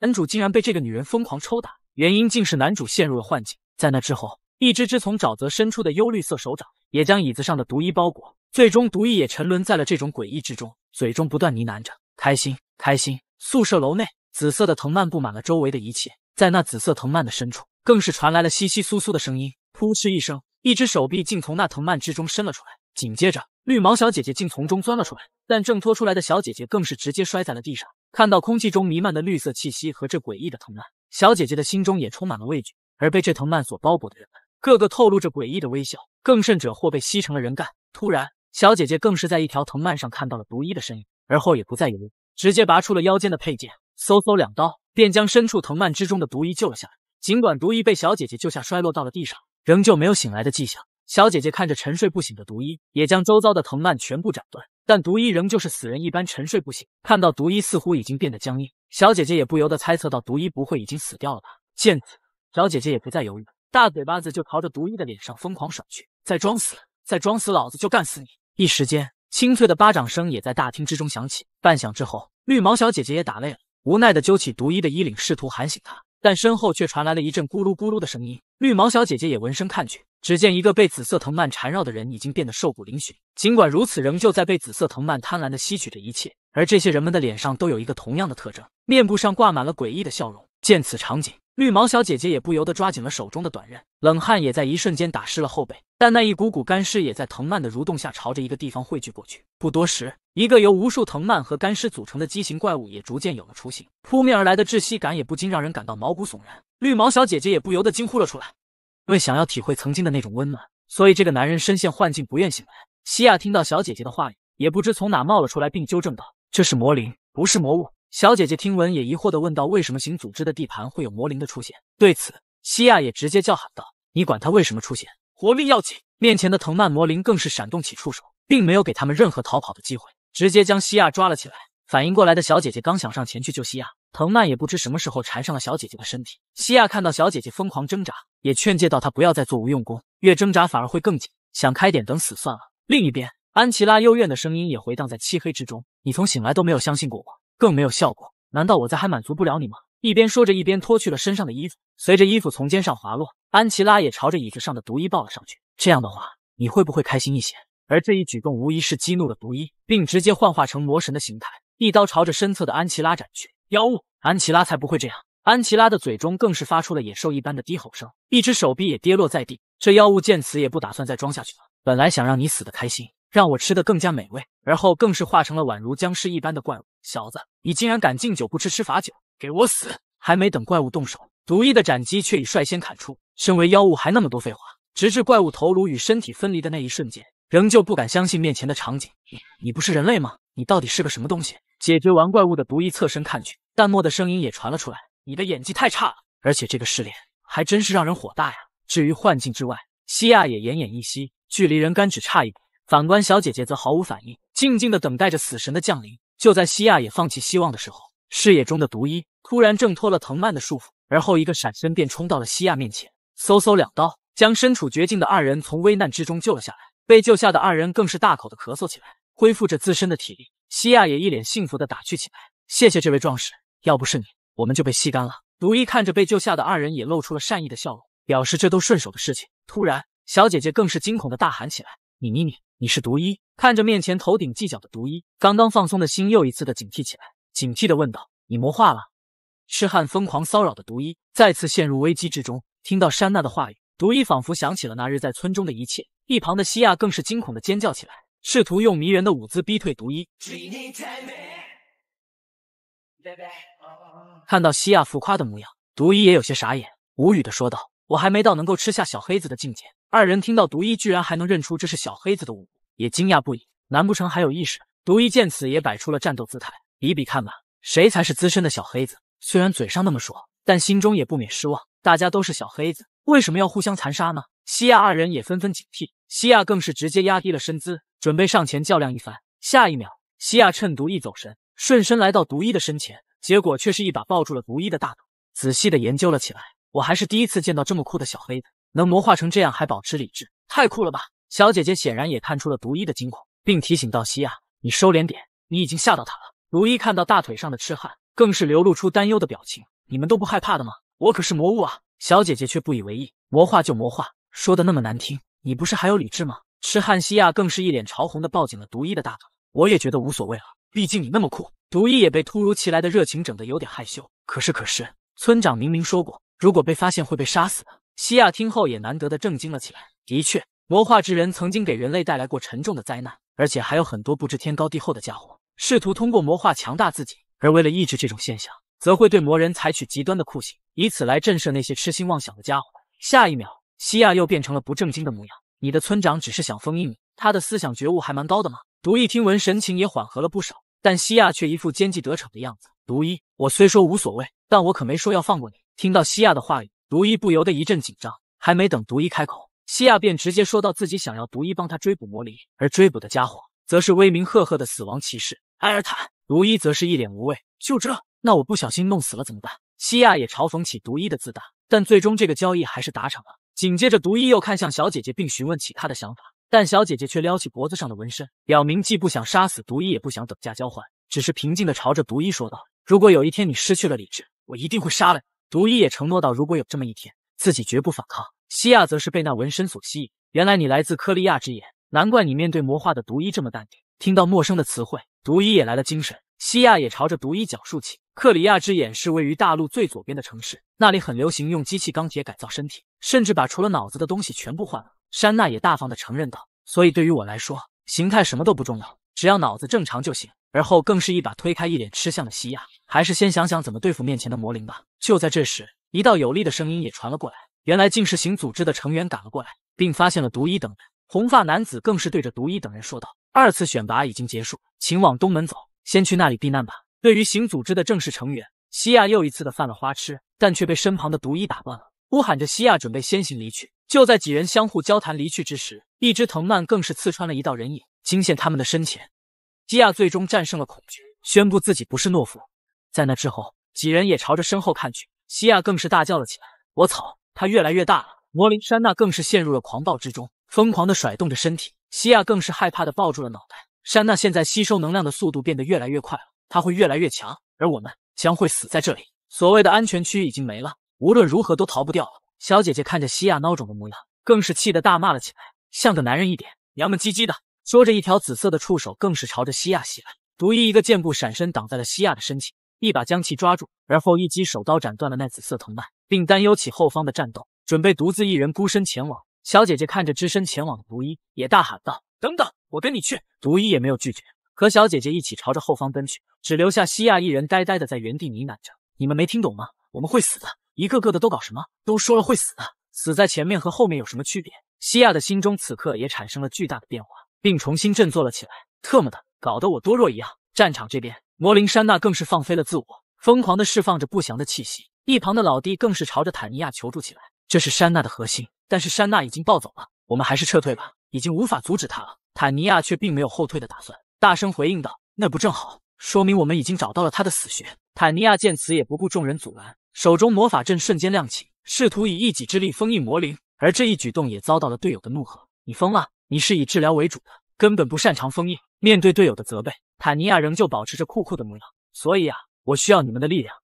男主竟然被这个女人疯狂抽打，原因竟是男主陷入了幻境。在那之后，一只只从沼泽深处的幽绿色手掌也将椅子上的毒一包裹，最终毒一也沉沦在了这种诡异之中，嘴中不断呢喃着：“开心，开心。”宿舍楼内，紫色的藤蔓布满了周围的一切，在那紫色藤蔓的深处，更是传来了窸窸窣窣的声音。扑哧一声，一只手臂竟从那藤蔓之中伸了出来。紧接着，绿毛小姐姐竟从中钻了出来。但挣脱出来的小姐姐更是直接摔在了地上。看到空气中弥漫的绿色气息和这诡异的藤蔓，小姐姐的心中也充满了畏惧。而被这藤蔓所包裹的人们，个个透露着诡异的微笑，更甚者或被吸成了人干。突然，小姐姐更是在一条藤蔓上看到了毒医的身影，而后也不再犹豫，直接拔出了腰间的佩剑，嗖嗖两刀便将身处藤蔓之中的毒医救了下来。尽管毒医被小姐姐救下，摔落到了地上。仍旧没有醒来的迹象。小姐姐看着沉睡不醒的毒医，也将周遭的藤蔓全部斩断，但毒医仍旧是死人一般沉睡不醒。看到毒医似乎已经变得僵硬，小姐姐也不由得猜测到毒医不会已经死掉了吧？见此，小姐姐也不再犹豫，大嘴巴子就朝着毒医的脸上疯狂甩去。再装死，再装死，老子就干死你！一时间，清脆的巴掌声也在大厅之中响起。半响之后，绿毛小姐姐也打累了，无奈的揪起毒医的衣领，试图喊醒他。但身后却传来了一阵咕噜咕噜的声音，绿毛小姐姐也闻声看去，只见一个被紫色藤蔓缠绕的人已经变得瘦骨嶙峋，尽管如此，仍旧在被紫色藤蔓贪婪的吸取着一切，而这些人们的脸上都有一个同样的特征，面部上挂满了诡异的笑容。见此场景。绿毛小姐姐也不由得抓紧了手中的短刃，冷汗也在一瞬间打湿了后背。但那一股股干尸也在藤蔓的蠕动下朝着一个地方汇聚过去。不多时，一个由无数藤蔓和干尸组成的畸形怪物也逐渐有了雏形。扑面而来的窒息感也不禁让人感到毛骨悚然。绿毛小姐姐也不由得惊呼了出来。为想要体会曾经的那种温暖，所以这个男人深陷幻境不愿醒来。西亚听到小姐姐的话语，也不知从哪冒了出来，并纠正道：“这是魔灵，不是魔物。”小姐姐听闻也疑惑的问道：“为什么行组织的地盘会有魔灵的出现？”对此，西亚也直接叫喊道：“你管他为什么出现，活命要紧！”面前的藤蔓魔灵更是闪动起触手，并没有给他们任何逃跑的机会，直接将西亚抓了起来。反应过来的小姐姐刚想上前去救西亚，藤蔓也不知什么时候缠上了小姐姐的身体。西亚看到小姐姐疯狂挣扎，也劝诫道：“她不要再做无用功，越挣扎反而会更紧，想开点，等死算了。”另一边，安琪拉幽怨的声音也回荡在漆黑之中：“你从醒来都没有相信过我。”更没有效果，难道我在还满足不了你吗？一边说着，一边脱去了身上的衣服，随着衣服从肩上滑落，安琪拉也朝着椅子上的毒衣抱了上去。这样的话，你会不会开心一些？而这一举动无疑是激怒了毒衣，并直接幻化成魔神的形态，一刀朝着身侧的安琪拉斩去。妖物，安琪拉才不会这样。安琪拉的嘴中更是发出了野兽一般的低吼声，一只手臂也跌落在地。这妖物见此也不打算再装下去了。本来想让你死得开心，让我吃得更加美味，而后更是化成了宛如僵尸一般的怪物。小子，你竟然敢敬酒不吃吃罚酒，给我死！还没等怪物动手，毒液的斩击却已率先砍出。身为妖物还那么多废话，直至怪物头颅与身体分离的那一瞬间，仍旧不敢相信面前的场景。你你不是人类吗？你到底是个什么东西？解决完怪物的毒液侧身看去，淡漠的声音也传了出来：“你的演技太差了，而且这个试炼还真是让人火大呀。”至于幻境之外，西亚也奄奄一息，距离人干只差一步。反观小姐姐则毫无反应，静静的等待着死神的降临。就在西亚也放弃希望的时候，视野中的毒医突然挣脱了藤蔓的束缚，而后一个闪身便冲到了西亚面前，嗖嗖两刀将身处绝境的二人从危难之中救了下来。被救下的二人更是大口的咳嗽起来，恢复着自身的体力。西亚也一脸幸福的打趣起来：“谢谢这位壮士，要不是你，我们就被吸干了。”毒医看着被救下的二人，也露出了善意的笑容，表示这都顺手的事情。突然，小姐姐更是惊恐的大喊起来。你妮妮，你是毒医？看着面前头顶犄角的毒医，刚刚放松的心又一次的警惕起来，警惕的问道：“你魔化了？”痴汉疯狂骚扰的毒医再次陷入危机之中。听到山娜的话语，毒医仿佛想起了那日在村中的一切。一旁的西亚更是惊恐的尖叫起来，试图用迷人的舞姿逼退毒医。看到西亚浮夸的模样，毒医也有些傻眼，无语的说道：“我还没到能够吃下小黑子的境界。”二人听到毒医居然还能认出这是小黑子的武，也惊讶不已。难不成还有意识？毒医见此也摆出了战斗姿态，比比看吧，谁才是资深的小黑子？虽然嘴上那么说，但心中也不免失望。大家都是小黑子，为什么要互相残杀呢？西亚二人也纷纷警惕，西亚更是直接压低了身姿，准备上前较量一番。下一秒，西亚趁毒一走神，顺身来到毒医的身前，结果却是一把抱住了毒医的大腿，仔细的研究了起来。我还是第一次见到这么酷的小黑子。能魔化成这样还保持理智，太酷了吧！小姐姐显然也看出了独一的惊恐，并提醒道：“西亚，你收敛点，你已经吓到他了。”独一看到大腿上的痴汉，更是流露出担忧的表情：“你们都不害怕的吗？我可是魔物啊！”小姐姐却不以为意：“魔化就魔化，说的那么难听，你不是还有理智吗？”痴汉西亚更是一脸潮红的抱紧了独一的大腿：“我也觉得无所谓了，毕竟你那么酷。”独一也被突如其来的热情整的有点害羞。可是，可是，村长明明说过，如果被发现会被杀死的。西亚听后也难得的震惊了起来。的确，魔化之人曾经给人类带来过沉重的灾难，而且还有很多不知天高地厚的家伙试图通过魔化强大自己。而为了抑制这种现象，则会对魔人采取极端的酷刑，以此来震慑那些痴心妄想的家伙。下一秒，西亚又变成了不正经的模样。你的村长只是想封印你，他的思想觉悟还蛮高的吗？独一听闻，神情也缓和了不少。但西亚却一副奸计得逞的样子。独一，我虽说无所谓，但我可没说要放过你。听到西亚的话语。毒一不由得一阵紧张，还没等毒一开口，西亚便直接说到自己想要毒一帮他追捕魔灵，而追捕的家伙则是威名赫赫的死亡骑士埃尔坦。毒一则是一脸无畏，就这，那我不小心弄死了怎么办？西亚也嘲讽起毒一的自大，但最终这个交易还是达成了。紧接着，毒一又看向小姐姐，并询问起她的想法，但小姐姐却撩起脖子上的纹身，表明既不想杀死毒一，也不想等价交换，只是平静的朝着毒一说道：“如果有一天你失去了理智，我一定会杀了你。”毒医也承诺到，如果有这么一天，自己绝不反抗。西亚则是被那纹身所吸引。原来你来自克利亚之眼，难怪你面对魔化的毒医这么淡定。听到陌生的词汇，毒医也来了精神。西亚也朝着毒医讲述起，克里亚之眼是位于大陆最左边的城市，那里很流行用机器钢铁改造身体，甚至把除了脑子的东西全部换了。山娜也大方的承认道，所以对于我来说，形态什么都不重要，只要脑子正常就行。而后更是一把推开一脸吃相的西亚，还是先想想怎么对付面前的魔灵吧。就在这时，一道有力的声音也传了过来，原来竟是行组织的成员赶了过来，并发现了毒一等人。红发男子更是对着毒一等人说道：“二次选拔已经结束，请往东门走，先去那里避难吧。”对于行组织的正式成员，西亚又一次的犯了花痴，但却被身旁的毒一打断了，呼喊着西亚准备先行离去。就在几人相互交谈离去之时，一只藤蔓更是刺穿了一道人影，惊现他们的身前。基亚最终战胜了恐惧，宣布自己不是懦夫。在那之后，几人也朝着身后看去，西亚更是大叫了起来：“我操！他越来越大了！”魔灵山娜更是陷入了狂暴之中，疯狂的甩动着身体。西亚更是害怕的抱住了脑袋。山娜现在吸收能量的速度变得越来越快了，它会越来越强，而我们将会死在这里。所谓的安全区已经没了，无论如何都逃不掉了。小姐姐看着西亚孬种的模样，更是气得大骂了起来：“像个男人一点，娘们唧唧的！”说着，一条紫色的触手更是朝着西亚袭来。独一一个箭步闪身挡在了西亚的身前，一把将其抓住，而后一击手刀斩断了那紫色藤蔓，并担忧起后方的战斗，准备独自一人孤身前往。小姐姐看着只身前往的独一，也大喊道：“等等，我跟你去！”独一也没有拒绝，和小姐姐一起朝着后方奔去，只留下西亚一人呆呆的在原地呢喃着：“你们没听懂吗？我们会死的，一个个的都搞什么？都说了会死的，死在前面和后面有什么区别？”西亚的心中此刻也产生了巨大的变化。并重新振作了起来，特么的，搞得我多弱一样！战场这边，魔灵山娜更是放飞了自我，疯狂的释放着不祥的气息。一旁的老弟更是朝着坦尼亚求助起来：“这是山娜的核心，但是山娜已经暴走了，我们还是撤退吧，已经无法阻止他了。”坦尼亚却并没有后退的打算，大声回应道：“那不正好，说明我们已经找到了他的死穴。”坦尼亚见此，也不顾众人阻拦，手中魔法阵瞬间亮起，试图以一己之力封印魔灵。而这一举动也遭到了队友的怒喝：“你疯了！”你是以治疗为主的，根本不擅长封印。面对队友的责备，坦尼亚仍旧保持着酷酷的模样。所以啊，我需要你们的力量。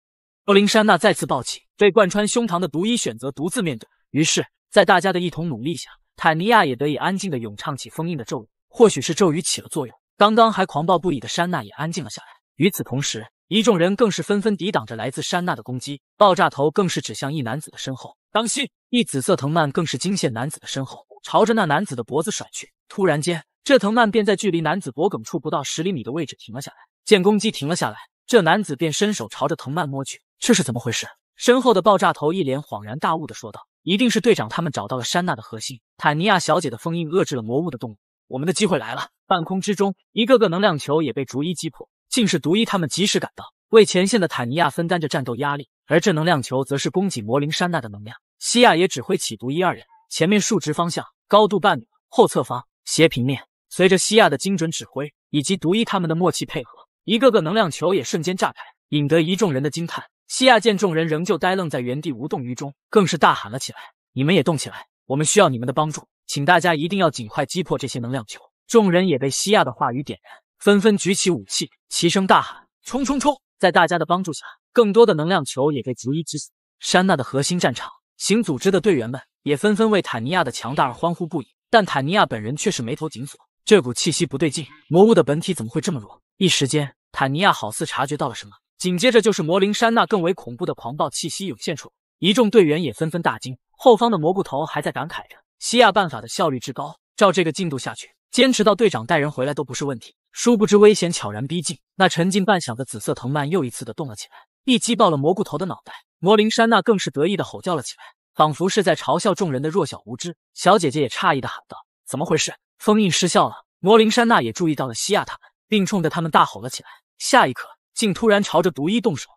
欧林山娜再次暴起，被贯穿胸膛的毒医选择独自面对。于是，在大家的一同努力下，坦尼亚也得以安静地咏唱起封印的咒语。或许是咒语起了作用，刚刚还狂暴不已的山娜也安静了下来。与此同时，一众人更是纷纷抵挡着来自山娜的攻击，爆炸头更是指向一男子的身后。当心！一紫色藤蔓更是惊现男子的身后，朝着那男子的脖子甩去。突然间，这藤蔓便在距离男子脖梗处不到十厘米的位置停了下来。见攻击停了下来，这男子便伸手朝着藤蔓摸去。这是怎么回事？身后的爆炸头一脸恍然大悟的说道：“一定是队长他们找到了山娜的核心，坦尼亚小姐的封印遏制了魔物的动，我们的机会来了。”半空之中，一个个能量球也被逐一击破，竟是独一他们及时赶到，为前线的坦尼亚分担着战斗压力。而这能量球则是供给魔灵山娜的能量。西亚也指挥起毒一二人，前面竖直方向，高度半米，后侧方斜平面。随着西亚的精准指挥以及毒一他们的默契配合，一个个能量球也瞬间炸开，引得一众人的惊叹。西亚见众人仍旧呆愣在原地无动于衷，更是大喊了起来：“你们也动起来！我们需要你们的帮助，请大家一定要尽快击破这些能量球！”众人也被西亚的话语点燃，纷纷举起武器，齐声大喊：“冲！冲！冲！”在大家的帮助下。更多的能量球也被逐一击死。山娜的核心战场，行组织的队员们也纷纷为坦尼亚的强大而欢呼不已。但坦尼亚本人却是眉头紧锁，这股气息不对劲，魔物的本体怎么会这么弱？一时间，坦尼亚好似察觉到了什么，紧接着就是魔灵山娜更为恐怖的狂暴气息涌现出来，一众队员也纷纷大惊。后方的蘑菇头还在感慨着西亚办法的效率之高，照这个进度下去，坚持到队长带人回来都不是问题。殊不知危险悄然逼近，那沉静半响的紫色藤蔓又一次的动了起来。一击爆了蘑菇头的脑袋，魔灵山娜更是得意的吼叫了起来，仿佛是在嘲笑众人的弱小无知。小姐姐也诧异的喊道：“怎么回事？封印失效了！”魔灵山娜也注意到了西亚他们，并冲着他们大吼了起来。下一刻，竟突然朝着毒一动手，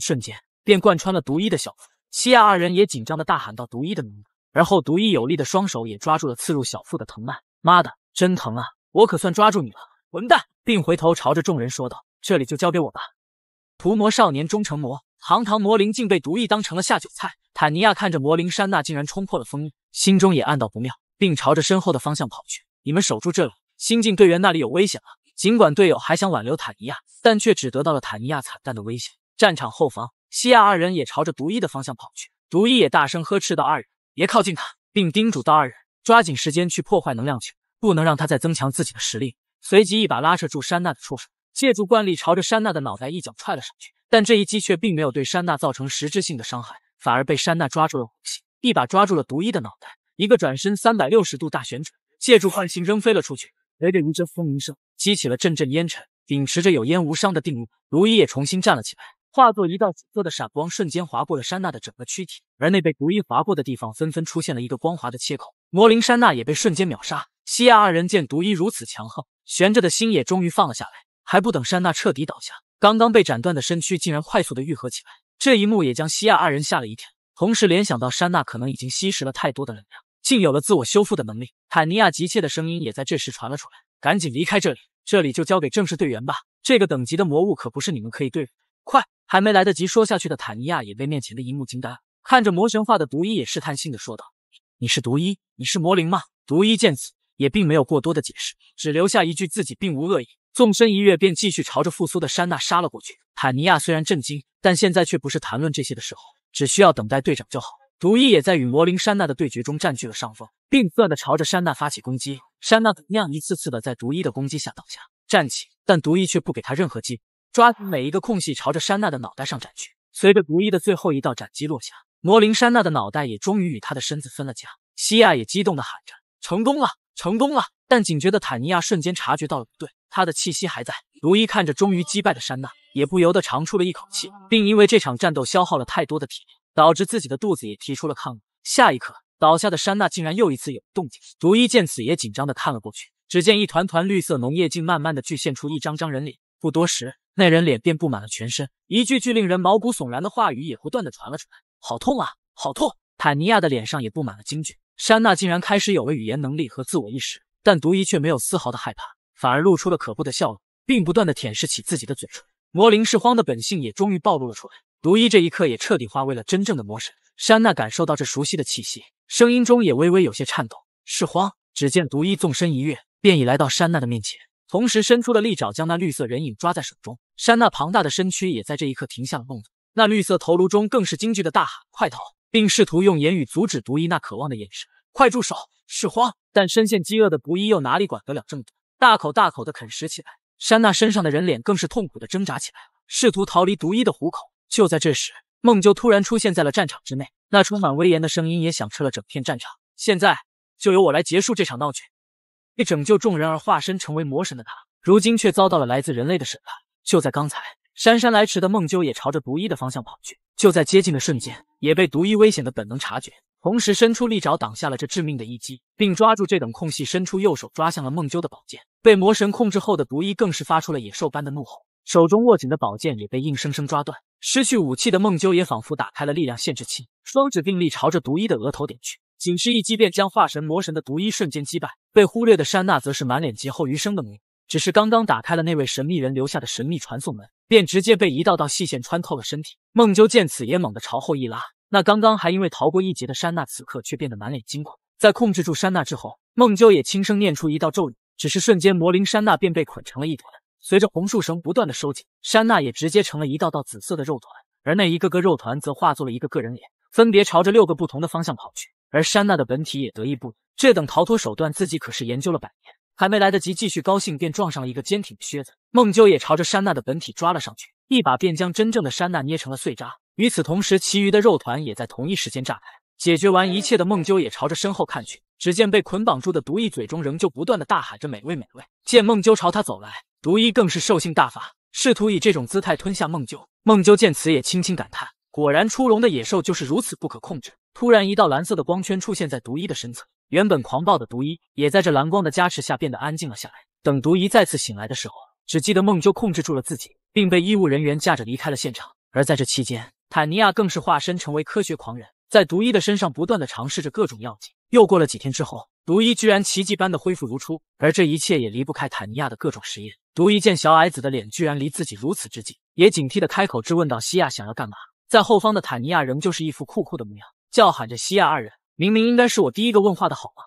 瞬间便贯穿了毒一的小腹。西亚二人也紧张的大喊道：“毒一的名字！”而后，毒一有力的双手也抓住了刺入小腹的藤蔓。妈的，真疼啊！我可算抓住你了，混蛋！并回头朝着众人说道：“这里就交给我吧。”屠魔少年终成魔，堂堂魔灵竟被毒液当成了下酒菜。坦尼亚看着魔灵山娜竟然冲破了封印，心中也暗道不妙，并朝着身后的方向跑去。你们守住这里，新进队员那里有危险了。尽管队友还想挽留坦尼亚，但却只得到了坦尼亚惨淡的危险。战场后方，西亚二人也朝着毒一的方向跑去。毒一也大声呵斥道：“二人别靠近他，并叮嘱道：二人抓紧时间去破坏能量球，不能让他再增强自己的实力。”随即一把拉扯住山娜的触手。借助惯力，朝着山娜的脑袋一脚踹了上去，但这一击却并没有对山娜造成实质性的伤害，反而被山娜抓住了武器，一把抓住了毒一的脑袋，一个转身，三百六十度大旋转，借助惯性扔飞了出去，雷电一阵风鸣声，激起了阵阵烟尘。秉持着有烟无伤的定律，毒一也重新站了起来，化作一道紫色的闪光，瞬间划过了山娜的整个躯体，而那被毒一划过的地方，纷纷出现了一个光滑的切口。魔灵山娜也被瞬间秒杀。西亚二人见毒一如此强横，悬着的心也终于放了下来。还不等山娜彻底倒下，刚刚被斩断的身躯竟然快速的愈合起来。这一幕也将西亚二人吓了一跳，同时联想到山娜可能已经吸食了太多的能量，竟有了自我修复的能力。坦尼亚急切的声音也在这时传了出来：“赶紧离开这里，这里就交给正式队员吧。这个等级的魔物可不是你们可以对付。”快！还没来得及说下去的坦尼亚也被面前的一幕惊呆了，看着魔神化的毒医，也试探性的说道：“你是毒医？你是魔灵吗？”毒医见此，也并没有过多的解释，只留下一句自己并无恶意。纵身一跃，便继续朝着复苏的山娜杀了过去。坦尼亚虽然震惊，但现在却不是谈论这些的时候，只需要等待队长就好。毒医也在与魔灵山娜的对决中占据了上风，并不断的朝着山娜发起攻击。山娜怎样一次次的在毒医的攻击下倒下，站起，但毒医却不给他任何机会，抓住每一个空隙，朝着山娜的脑袋上斩去。随着毒医的最后一道斩击落下，魔灵山娜的脑袋也终于与他的身子分了家。西亚也激动的喊着：“成功了，成功了！”但警觉的坦尼亚瞬间察觉到了不对。他的气息还在，独一看着终于击败的山娜，也不由得长出了一口气，并因为这场战斗消耗了太多的体力，导致自己的肚子也提出了抗议。下一刻，倒下的山娜竟然又一次有了动静，独一见此也紧张的看了过去，只见一团团绿色浓液竟慢慢的聚现出一张张人脸，不多时，那人脸便布满了全身，一句句令人毛骨悚然的话语也不断的传了出来，好痛啊，好痛！坦尼亚的脸上也布满了惊惧，山娜竟然开始有了语言能力和自我意识，但独一却没有丝毫的害怕。反而露出了可怖的笑容，并不断的舔舐起自己的嘴唇。魔灵是荒的本性也终于暴露了出来。独一这一刻也彻底化为了真正的魔神。山娜感受到这熟悉的气息，声音中也微微有些颤抖。是荒。只见独一纵身一跃，便已来到山娜的面前，同时伸出了利爪，将那绿色人影抓在手中。山娜庞大的身躯也在这一刻停下了动作，那绿色头颅中更是惊惧的大喊：“快逃！”并试图用言语阻止独一那渴望的眼神：“快住手，是荒！”但深陷饥饿的独一又哪里管得了这么多？大口大口的啃食起来，山娜身上的人脸更是痛苦的挣扎起来，试图逃离独一的虎口。就在这时，梦鸠突然出现在了战场之内，那充满威严的声音也响彻了整片战场。现在就由我来结束这场闹剧。为拯救众人而化身成为魔神的他，如今却遭到了来自人类的审判。就在刚才，姗姗来迟的梦鸠也朝着独一的方向跑去。就在接近的瞬间，也被独一危险的本能察觉，同时伸出利爪挡下了这致命的一击，并抓住这等空隙，伸出右手抓向了梦鸠的宝剑。被魔神控制后的毒衣更是发出了野兽般的怒吼，手中握紧的宝剑也被硬生生抓断。失去武器的孟鸠也仿佛打开了力量限制器，双指并力朝着毒衣的额头点去，仅是一击便将化神魔神的毒衣瞬间击败。被忽略的山娜则是满脸劫后余生的模只是刚刚打开了那位神秘人留下的神秘传送门，便直接被一道道细线穿透了身体。孟鸠见此也猛地朝后一拉，那刚刚还因为逃过一劫的山娜此刻却变得满脸惊恐。在控制住山娜之后，孟鸠也轻声念出一道咒语。只是瞬间，魔灵山娜便被捆成了一团。随着红树绳不断的收紧，山娜也直接成了一道道紫色的肉团，而那一个个肉团则化作了一个个人脸，分别朝着六个不同的方向跑去。而山娜的本体也得意不已，这等逃脱手段，自己可是研究了百年，还没来得及继续高兴，便撞上了一个坚挺的靴子。梦鸠也朝着山娜的本体抓了上去，一把便将真正的山娜捏成了碎渣。与此同时，其余的肉团也在同一时间炸开。解决完一切的梦鸠也朝着身后看去，只见被捆绑住的毒一嘴中仍旧不断的大喊着“美味，美味”。见梦鸠朝他走来，毒医更是兽性大发，试图以这种姿态吞下梦鸠。梦鸠见此也轻轻感叹：“果然出笼的野兽就是如此不可控制。”突然，一道蓝色的光圈出现在毒医的身侧，原本狂暴的毒医也在这蓝光的加持下变得安静了下来。等毒医再次醒来的时候，只记得梦鸠控制住了自己，并被医务人员架着离开了现场。而在这期间，坦尼亚更是化身成为科学狂人。在毒一的身上不断的尝试着各种药剂，又过了几天之后，毒一居然奇迹般的恢复如初，而这一切也离不开坦尼亚的各种实验。毒一见小矮子的脸居然离自己如此之近，也警惕的开口质问道：“西亚想要干嘛？”在后方的坦尼亚仍旧是一副酷酷的模样，叫喊着：“西亚二人明明应该是我第一个问话的好吗？”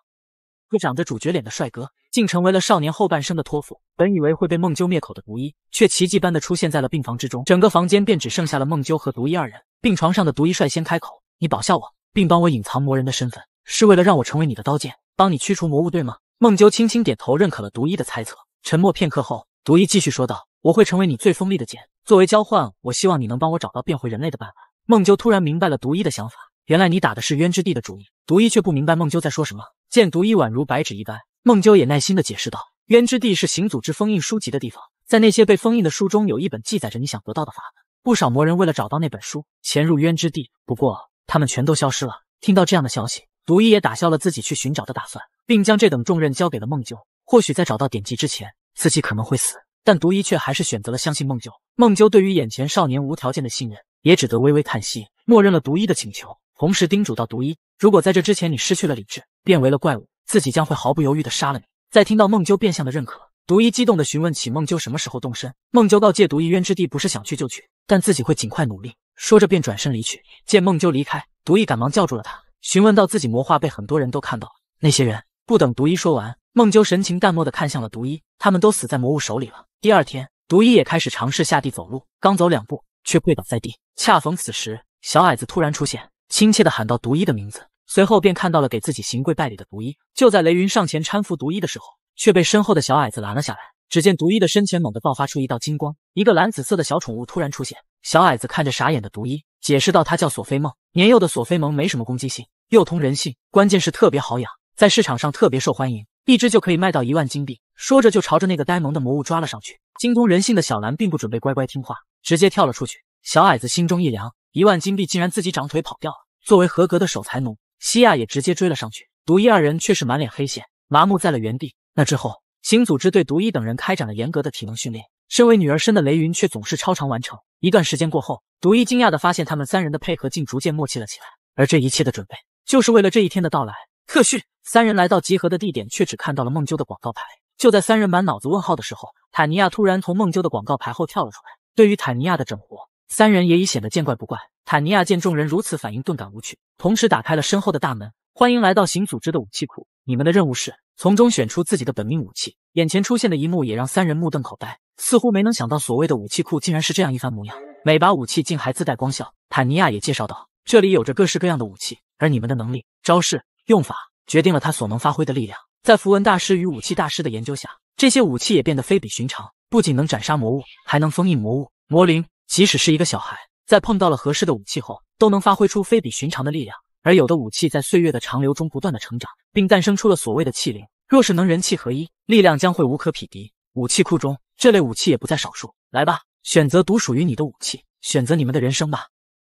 个长着主角脸的帅哥，竟成为了少年后半生的托付。本以为会被梦鸠灭口的毒一，却奇迹般的出现在了病房之中，整个房间便只剩下了梦鸠和毒一二人。病床上的毒一率先开口。你保下我，并帮我隐藏魔人的身份，是为了让我成为你的刀剑，帮你驱除魔物，对吗？孟鸠轻轻点头，认可了毒一的猜测。沉默片刻后，毒一继续说道：“我会成为你最锋利的剑，作为交换，我希望你能帮我找到变回人类的办法。”孟鸠突然明白了毒一的想法，原来你打的是渊之地的主意。毒一却不明白孟鸠在说什么，见毒一宛如白纸一般，孟鸠也耐心地解释道：“渊之地是行组织封印书籍的地方，在那些被封印的书中，有一本记载着你想得到的法不少魔人为了找到那本书，潜入渊之地，不过……”他们全都消失了。听到这样的消息，独一也打消了自己去寻找的打算，并将这等重任交给了孟鸠。或许在找到典籍之前，自己可能会死，但独一却还是选择了相信孟鸠。孟鸠对于眼前少年无条件的信任，也只得微微叹息，默认了独一的请求，同时叮嘱道：“独一，如果在这之前你失去了理智，变为了怪物，自己将会毫不犹豫地杀了你。”在听到孟鸠变相的认可，独一激动地询问起孟鸠什么时候动身。孟鸠告诫毒一渊之地不是想去就去，但自己会尽快努力。”说着便转身离去，见孟鸠离开，毒医赶忙叫住了他，询问到自己魔化被很多人都看到了，那些人不等毒医说完，孟鸠神情淡漠的看向了毒医，他们都死在魔物手里了。第二天，毒医也开始尝试下地走路，刚走两步却跪倒在地。恰逢此时，小矮子突然出现，亲切的喊到毒医的名字，随后便看到了给自己行跪拜礼的毒医。就在雷云上前搀扶毒医的时候，却被身后的小矮子拦了下来。只见毒医的身前猛地爆发出一道金光，一个蓝紫色的小宠物突然出现。小矮子看着傻眼的毒医，解释道：“他叫索菲梦，年幼的索菲蒙没什么攻击性，又通人性，关键是特别好养，在市场上特别受欢迎，一只就可以卖到一万金币。”说着就朝着那个呆萌的魔物抓了上去。精通人性的小蓝并不准备乖乖听话，直接跳了出去。小矮子心中一凉，一万金币竟然自己长腿跑掉了。作为合格的守财奴，西亚也直接追了上去。毒医二人却是满脸黑线，麻木在了原地。那之后。行组织对独一等人开展了严格的体能训练。身为女儿身的雷云却总是超常完成。一段时间过后，独一惊讶地发现他们三人的配合竟逐渐默契了起来。而这一切的准备，就是为了这一天的到来。特训三人来到集合的地点，却只看到了梦鸠的广告牌。就在三人满脑子问号的时候，坦尼亚突然从梦鸠的广告牌后跳了出来。对于坦尼亚的整活，三人也已显得见怪不怪。坦尼亚见众人如此反应，顿感无趣，同时打开了身后的大门：“欢迎来到行组织的武器库。你们的任务是……”从中选出自己的本命武器，眼前出现的一幕也让三人目瞪口呆，似乎没能想到所谓的武器库竟然是这样一番模样。每把武器竟还自带光效。坦尼亚也介绍道：“这里有着各式各样的武器，而你们的能力、招式、用法决定了他所能发挥的力量。在符文大师与武器大师的研究下，这些武器也变得非比寻常，不仅能斩杀魔物，还能封印魔物、魔灵。即使是一个小孩，在碰到了合适的武器后，都能发挥出非比寻常的力量。而有的武器在岁月的长流中不断的成长，并诞生出了所谓的器灵。”若是能人气合一，力量将会无可匹敌。武器库中这类武器也不在少数。来吧，选择独属于你的武器，选择你们的人生吧。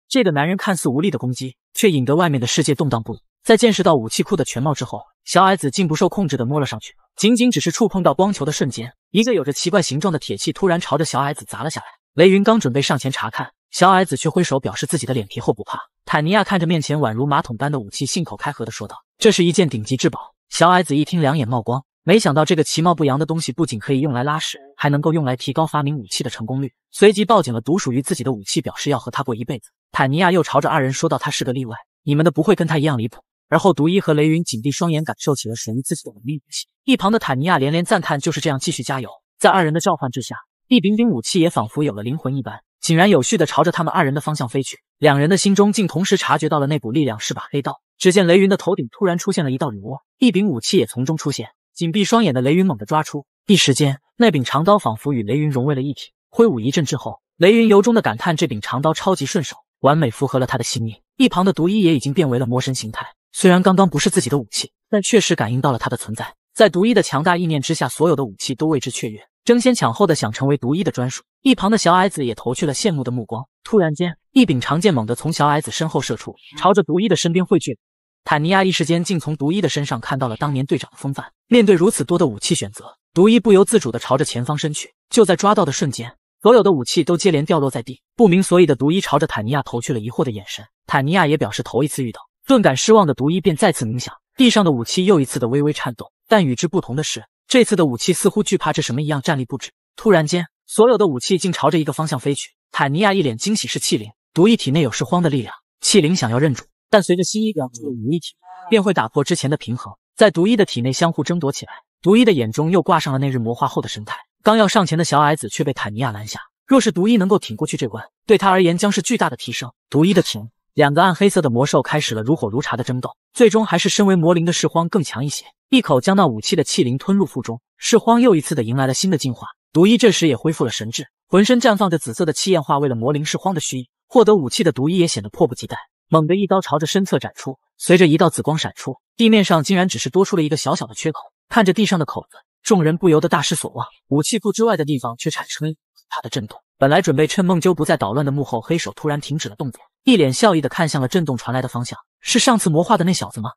这个男人看似无力的攻击，却引得外面的世界动荡不已。在见识到武器库的全貌之后，小矮子竟不受控制的摸了上去。仅仅只是触碰到光球的瞬间，一个有着奇怪形状的铁器突然朝着小矮子砸了下来。雷云刚准备上前查看，小矮子却挥手表示自己的脸皮厚不怕。坦尼亚看着面前宛如马桶般的武器，信口开河的说道：“这是一件顶级至宝。”小矮子一听，两眼冒光，没想到这个其貌不扬的东西不仅可以用来拉屎，还能够用来提高发明武器的成功率。随即抱紧了独属于自己的武器，表示要和他过一辈子。坦尼亚又朝着二人说道：“他是个例外，你们的不会跟他一样离谱。”而后，独一和雷云紧闭双眼，感受起了属于自己的武器。一旁的坦尼亚连连赞叹：“就是这样！”继续加油。在二人的召唤之下，一柄柄武器也仿佛有了灵魂一般，井然有序地朝着他们二人的方向飞去。两人的心中竟同时察觉到了那股力量是把黑刀。只见雷云的头顶突然出现了一道女巫，一柄武器也从中出现。紧闭双眼的雷云猛地抓出，一时间，那柄长刀仿佛与雷云融为了一体。挥舞一阵之后，雷云由衷的感叹：“这柄长刀超级顺手，完美符合了他的心意。”一旁的毒衣也已经变为了魔神形态，虽然刚刚不是自己的武器，但确实感应到了它的存在。在独一的强大意念之下，所有的武器都为之雀跃，争先抢后的想成为独一的专属。一旁的小矮子也投去了羡慕的目光。突然间，一柄长剑猛地从小矮子身后射出，朝着独一的身边汇聚。坦尼亚一时间竟从独一的身上看到了当年队长的风范。面对如此多的武器选择，独一不由自主的朝着前方伸去。就在抓到的瞬间，所有的武器都接连掉落在地。不明所以的独一朝着坦尼亚投去了疑惑的眼神。坦尼亚也表示头一次遇到，顿感失望的独一便再次冥想，地上的武器又一次的微微颤动。但与之不同的是，这次的武器似乎惧怕这什么一样站立不止。突然间，所有的武器竟朝着一个方向飞去。坦尼亚一脸惊喜，是气灵。毒医体内有噬荒的力量，气灵想要认主，但随着新一表入毒一体，便会打破之前的平衡，在毒医的体内相互争夺起来。毒医的眼中又挂上了那日魔化后的神态。刚要上前的小矮子却被坦尼亚拦下。若是毒医能够挺过去这关，对他而言将是巨大的提升。毒医的挺，两个暗黑色的魔兽开始了如火如荼的争斗，最终还是身为魔灵的噬荒更强一些，一口将那武器的气灵吞入腹中。噬荒又一次的迎来了新的进化。毒衣这时也恢复了神智，浑身绽放着紫色的气焰，化为了魔灵噬荒的虚影。获得武器的毒衣也显得迫不及待，猛地一刀朝着身侧斩出。随着一道紫光闪出，地面上竟然只是多出了一个小小的缺口。看着地上的口子，众人不由得大失所望。武器库之外的地方却产生了很大的震动。本来准备趁孟鸠不在捣乱的幕后黑手突然停止了动作。一脸笑意的看向了震动传来的方向，是上次魔化的那小子吗？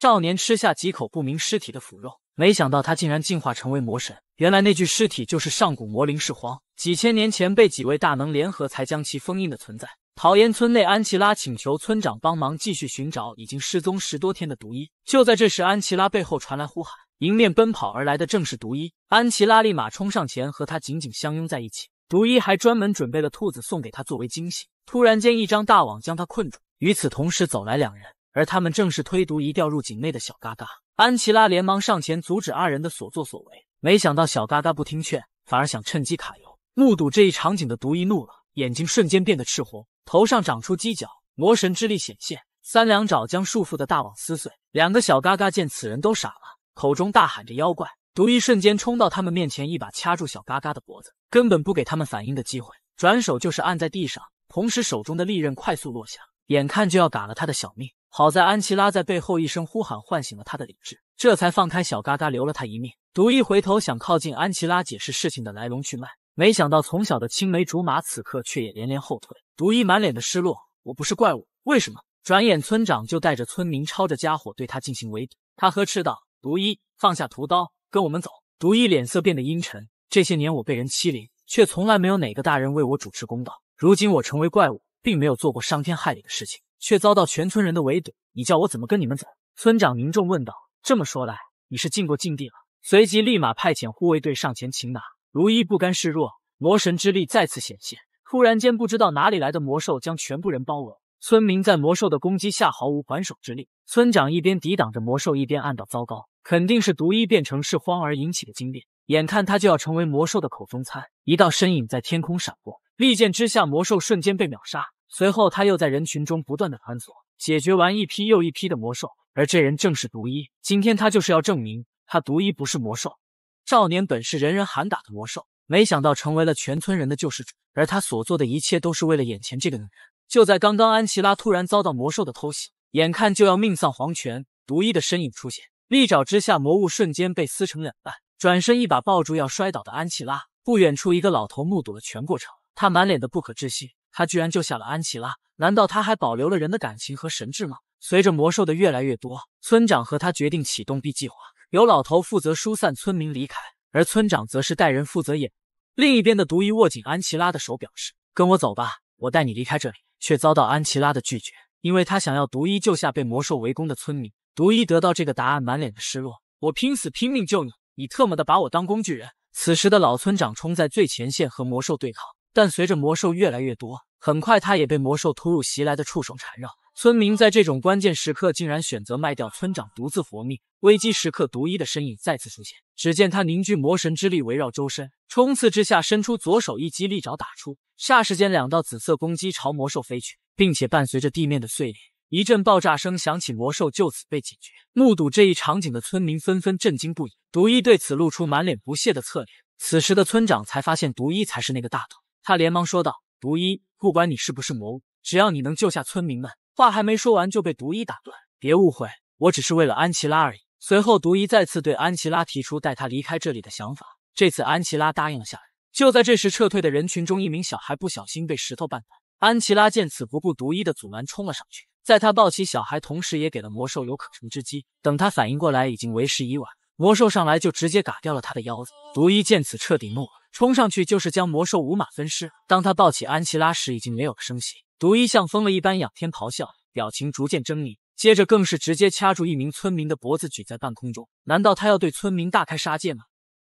少年吃下几口不明尸体的腐肉，没想到他竟然进化成为魔神。原来那具尸体就是上古魔灵噬荒，几千年前被几位大能联合才将其封印的存在。桃园村内，安琪拉请求村长帮忙继续寻找已经失踪十多天的毒医。就在这时，安琪拉背后传来呼喊，迎面奔跑而来的正是毒医。安琪拉立马冲上前和他紧紧相拥在一起，毒医还专门准备了兔子送给他作为惊喜。突然间，一张大网将他困住。与此同时，走来两人，而他们正是推毒一掉入井内的小嘎嘎。安琪拉连忙上前阻止二人的所作所为，没想到小嘎嘎不听劝，反而想趁机卡油。目睹这一场景的毒一怒了，眼睛瞬间变得赤红，头上长出犄角，魔神之力显现，三两爪将束缚的大网撕碎。两个小嘎嘎见此人都傻了，口中大喊着“妖怪”。毒一瞬间冲到他们面前，一把掐住小嘎嘎的脖子，根本不给他们反应的机会，转手就是按在地上。同时，手中的利刃快速落下，眼看就要嘎了他的小命。好在安琪拉在背后一声呼喊，唤醒了他的理智，这才放开小嘎嘎，留了他一命。独一回头想靠近安琪拉，解释事情的来龙去脉，没想到从小的青梅竹马此刻却也连连后退。独一满脸的失落：“我不是怪物，为什么？”转眼，村长就带着村民抄着家伙对他进行围堵。他呵斥道：“独一，放下屠刀，跟我们走。”独一脸色变得阴沉。这些年我被人欺凌，却从来没有哪个大人为我主持公道。如今我成为怪物，并没有做过伤天害理的事情，却遭到全村人的围堵。你叫我怎么跟你们走？村长凝重问道。这么说来，你是进过禁地了。随即，立马派遣护卫队上前擒拿。如一不甘示弱，魔神之力再次显现。突然间，不知道哪里来的魔兽将全部人包围。村民在魔兽的攻击下毫无还手之力。村长一边抵挡着魔兽，一边暗道：糟糕，肯定是独一变成噬荒而引起的惊变。眼看他就要成为魔兽的口中餐，一道身影在天空闪过。利剑之下，魔兽瞬间被秒杀。随后，他又在人群中不断的穿锁，解决完一批又一批的魔兽。而这人正是独一。今天，他就是要证明，他独一不是魔兽。少年本是人人喊打的魔兽，没想到成为了全村人的救世主。而他所做的一切，都是为了眼前这个女人。就在刚刚，安琪拉突然遭到魔兽的偷袭，眼看就要命丧黄泉，独一的身影出现，利爪之下，魔物瞬间被撕成两半。转身，一把抱住要摔倒的安琪拉。不远处，一个老头目睹了全过程。他满脸的不可置信，他居然救下了安琪拉，难道他还保留了人的感情和神智吗？随着魔兽的越来越多，村长和他决定启动 B 计划，由老头负责疏散村民离开，而村长则是带人负责掩另一边的独一握紧安琪拉的手，表示：“跟我走吧，我带你离开这里。”却遭到安琪拉的拒绝，因为他想要独一救下被魔兽围攻的村民。独一得到这个答案，满脸的失落：“我拼死拼命救你，你特么的把我当工具人！”此时的老村长冲在最前线和魔兽对抗。但随着魔兽越来越多，很快他也被魔兽突入袭来的触手缠绕。村民在这种关键时刻，竟然选择卖掉村长，独自活命。危机时刻，毒医的身影再次出现。只见他凝聚魔神之力，围绕周身，冲刺之下，伸出左手一击利爪打出，霎时间两道紫色攻击朝魔兽飞去，并且伴随着地面的碎裂，一阵爆炸声响起，魔兽就此被解决。目睹这一场景的村民纷纷震惊不已。毒医对此露出满脸不屑的侧脸。此时的村长才发现，毒医才是那个大头。他连忙说道：“毒医，不管你是不是魔物，只要你能救下村民们。”话还没说完就被毒医打断：“别误会，我只是为了安琪拉而已。”随后毒医再次对安琪拉提出带他离开这里的想法，这次安琪拉答应了下来。就在这时，撤退的人群中，一名小孩不小心被石头绊倒，安琪拉见此不顾毒医的阻拦，冲了上去。在他抱起小孩同时，也给了魔兽有可乘之机。等他反应过来，已经为时已晚。魔兽上来就直接嘎掉了他的腰子，毒医见此彻底怒了，冲上去就是将魔兽五马分尸。当他抱起安琪拉时，已经没有了声息。毒医像疯了一般仰天咆哮，表情逐渐狰狞，接着更是直接掐住一名村民的脖子举在半空中。难道他要对村民大开杀戒吗？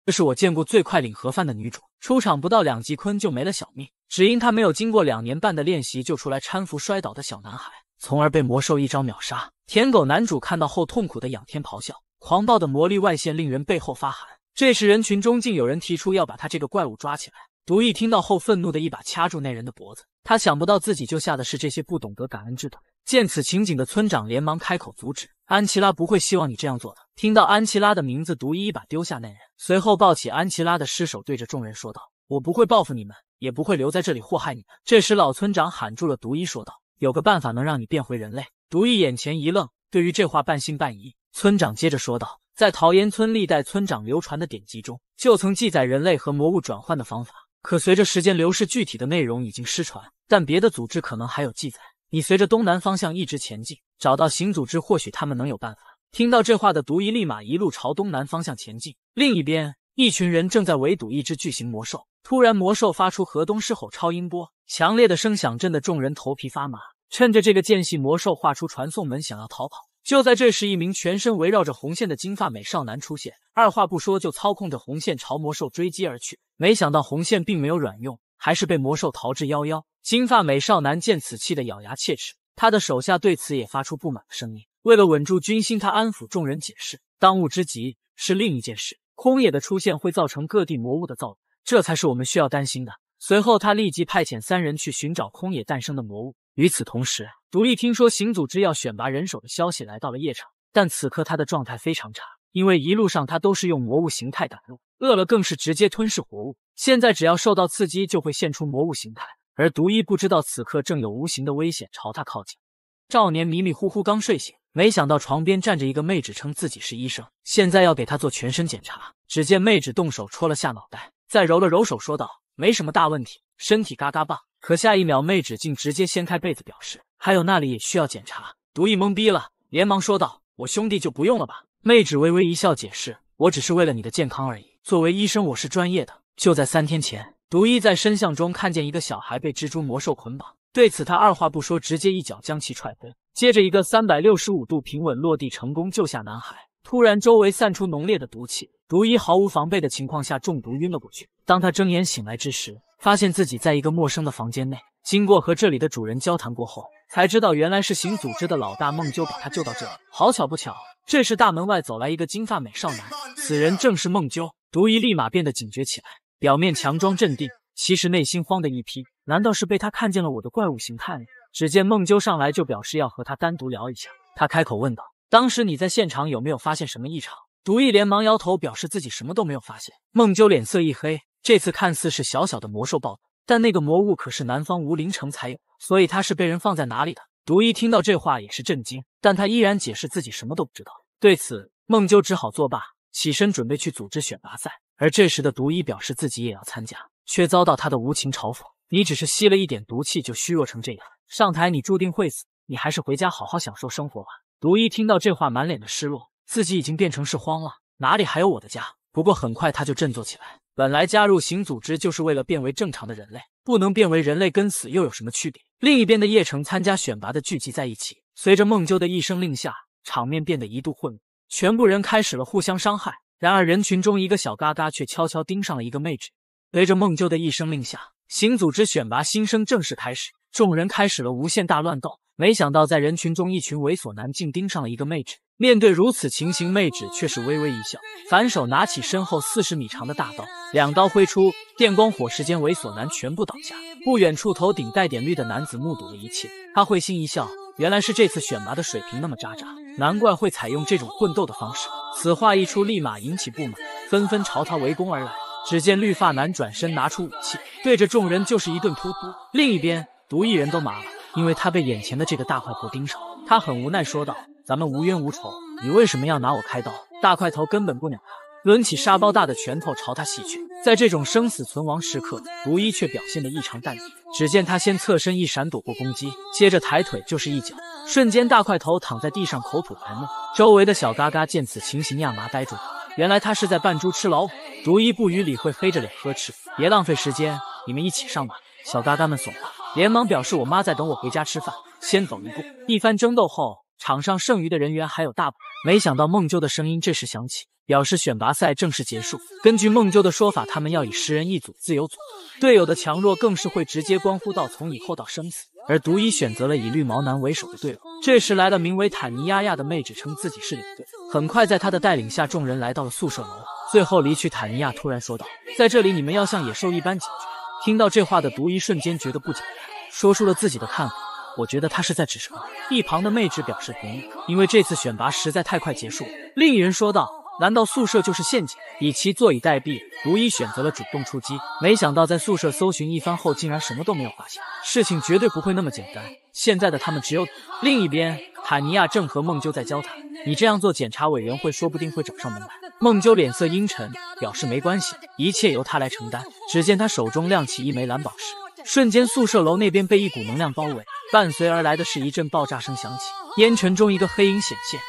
这是我见过最快领盒饭的女主，出场不到两级鲲就没了小命，只因她没有经过两年半的练习就出来搀扶摔倒的小男孩，从而被魔兽一招秒杀。舔狗男主看到后痛苦的仰天咆哮。狂暴的魔力外泄，令人背后发寒。这时，人群中竟有人提出要把他这个怪物抓起来。毒医听到后，愤怒的一把掐住那人的脖子。他想不到自己救下的是这些不懂得感恩之徒。见此情景的村长连忙开口阻止：“安琪拉不会希望你这样做的。”听到安琪拉的名字，毒医一把丢下那人，随后抱起安琪拉的尸首，对着众人说道：“我不会报复你们，也不会留在这里祸害你们。”这时，老村长喊住了毒医，说道：“有个办法能让你变回人类。”毒医眼前一愣，对于这话半信半疑。村长接着说道：“在桃源村历代村长流传的典籍中，就曾记载人类和魔物转换的方法。可随着时间流逝，具体的内容已经失传。但别的组织可能还有记载。你随着东南方向一直前进，找到行组织，或许他们能有办法。”听到这话的独一立马一路朝东南方向前进。另一边，一群人正在围堵一只巨型魔兽。突然，魔兽发出河东狮吼超音波，强烈的声响震得众人头皮发麻。趁着这个间隙，魔兽画出传送门，想要逃跑。就在这时，一名全身围绕着红线的金发美少男出现，二话不说就操控着红线朝魔兽追击而去。没想到红线并没有软用，还是被魔兽逃之夭夭。金发美少男见此，气得咬牙切齿。他的手下对此也发出不满的声音。为了稳住军心，他安抚众人，解释当务之急是另一件事。空野的出现会造成各地魔物的躁动，这才是我们需要担心的。随后，他立即派遣三人去寻找空野诞生的魔物。与此同时，独立听说行组织要选拔人手的消息，来到了夜场。但此刻他的状态非常差，因为一路上他都是用魔物形态赶路，饿了更是直接吞噬活物。现在只要受到刺激，就会现出魔物形态。而独一不知道，此刻正有无形的危险朝他靠近。少年迷迷糊糊刚睡醒，没想到床边站着一个妹纸，称自己是医生，现在要给他做全身检查。只见妹纸动手戳了下脑袋，再揉了揉手，说道：“没什么大问题，身体嘎嘎棒。”可下一秒，妹纸竟直接掀开被子，表示还有那里也需要检查。毒医懵逼了，连忙说道：“我兄弟就不用了吧？”妹纸微微一笑，解释：“我只是为了你的健康而已。作为医生，我是专业的。”就在三天前，毒医在深巷中看见一个小孩被蜘蛛魔兽捆绑，对此他二话不说，直接一脚将其踹飞，接着一个三百六十五度平稳落地，成功救下男孩。突然，周围散出浓烈的毒气，毒医毫无防备的情况下中毒晕了过去。当他睁眼醒来之时，发现自己在一个陌生的房间内，经过和这里的主人交谈过后，才知道原来是行组织的老大孟鸠把他救到这里。好巧不巧，这时大门外走来一个金发美少男，此人正是孟鸠。毒医立马变得警觉起来，表面强装镇定，其实内心慌的一批。难道是被他看见了我的怪物形态？只见孟鸠上来就表示要和他单独聊一下，他开口问道：“当时你在现场有没有发现什么异常？”毒医连忙摇头，表示自己什么都没有发现。孟鸠脸色一黑。这次看似是小小的魔兽暴动，但那个魔物可是南方无林城才有所以他是被人放在哪里的？毒一听到这话也是震惊，但他依然解释自己什么都不知道。对此，孟鸠只好作罢，起身准备去组织选拔赛。而这时的毒一表示自己也要参加，却遭到他的无情嘲讽：“你只是吸了一点毒气就虚弱成这样，上台你注定会死，你还是回家好好享受生活吧。”毒一听到这话，满脸的失落，自己已经变成是荒了，哪里还有我的家？不过很快他就振作起来。本来加入行组织就是为了变为正常的人类，不能变为人类跟死又有什么区别？另一边的叶城参加选拔的聚集在一起，随着孟鸠的一声令下，场面变得一度混乱，全部人开始了互相伤害。然而人群中一个小嘎嘎却悄悄盯上了一个妹纸。随着孟鸠的一声令下，行组织选拔新生正式开始，众人开始了无限大乱斗。没想到在人群中，一群猥琐男竟盯上了一个妹纸。面对如此情形，妹纸却是微微一笑，反手拿起身后四十米长的大刀，两刀挥出，电光火石间，猥琐男全部倒下。不远处，头顶带点绿的男子目睹了一切，他会心一笑，原来是这次选拔的水平那么渣渣，难怪会采用这种混斗的方式。此话一出，立马引起不满，纷纷朝他围攻而来。只见绿发男转身拿出武器，对着众人就是一顿突突。另一边，独一人都麻了，因为他被眼前的这个大块头盯上，他很无奈说道。咱们无冤无仇，你为什么要拿我开刀？大块头根本不鸟他，抡起沙包大的拳头朝他袭去。在这种生死存亡时刻，独一却表现得异常淡定。只见他先侧身一闪躲过攻击，接着抬腿就是一脚，瞬间大块头躺在地上口吐白沫。周围的小嘎嘎见此情形，亚麻呆住了。原来他是在扮猪吃老虎。独一不予理会，黑着脸呵斥：“别浪费时间，你们一起上吧！”小嘎嘎们怂了，连忙表示：“我妈在等我回家吃饭，先走一步。”一番争斗后。场上剩余的人员还有大把。没想到梦纠的声音这时响起，表示选拔赛正式结束。根据梦纠的说法，他们要以十人一组自由组队友的强弱更是会直接关乎到从以后到生死。而独一选择了以绿毛男为首的队伍。这时来了名为坦尼亚亚的妹子，称自己是领队。很快，在他的带领下，众人来到了宿舍楼。最后，离去坦尼亚突然说道：“在这里，你们要像野兽一般警觉。”听到这话的独一瞬间觉得不简单，说出了自己的看法。我觉得他是在指什么？一旁的妹纸表示同意，因为这次选拔实在太快结束了。另一人说道：“难道宿舍就是陷阱？与其坐以待毙，如一选择了主动出击。没想到在宿舍搜寻一番后，竟然什么都没有发现。事情绝对不会那么简单。现在的他们只有……”另一边，塔尼亚正和孟鸠在交谈：“你这样做，检查委员会说不定会找上门来。”孟鸠脸色阴沉，表示：“没关系，一切由他来承担。”只见他手中亮起一枚蓝宝石，瞬间宿舍楼那边被一股能量包围。伴随而来的是一阵爆炸声响起，烟尘中一个黑影显现。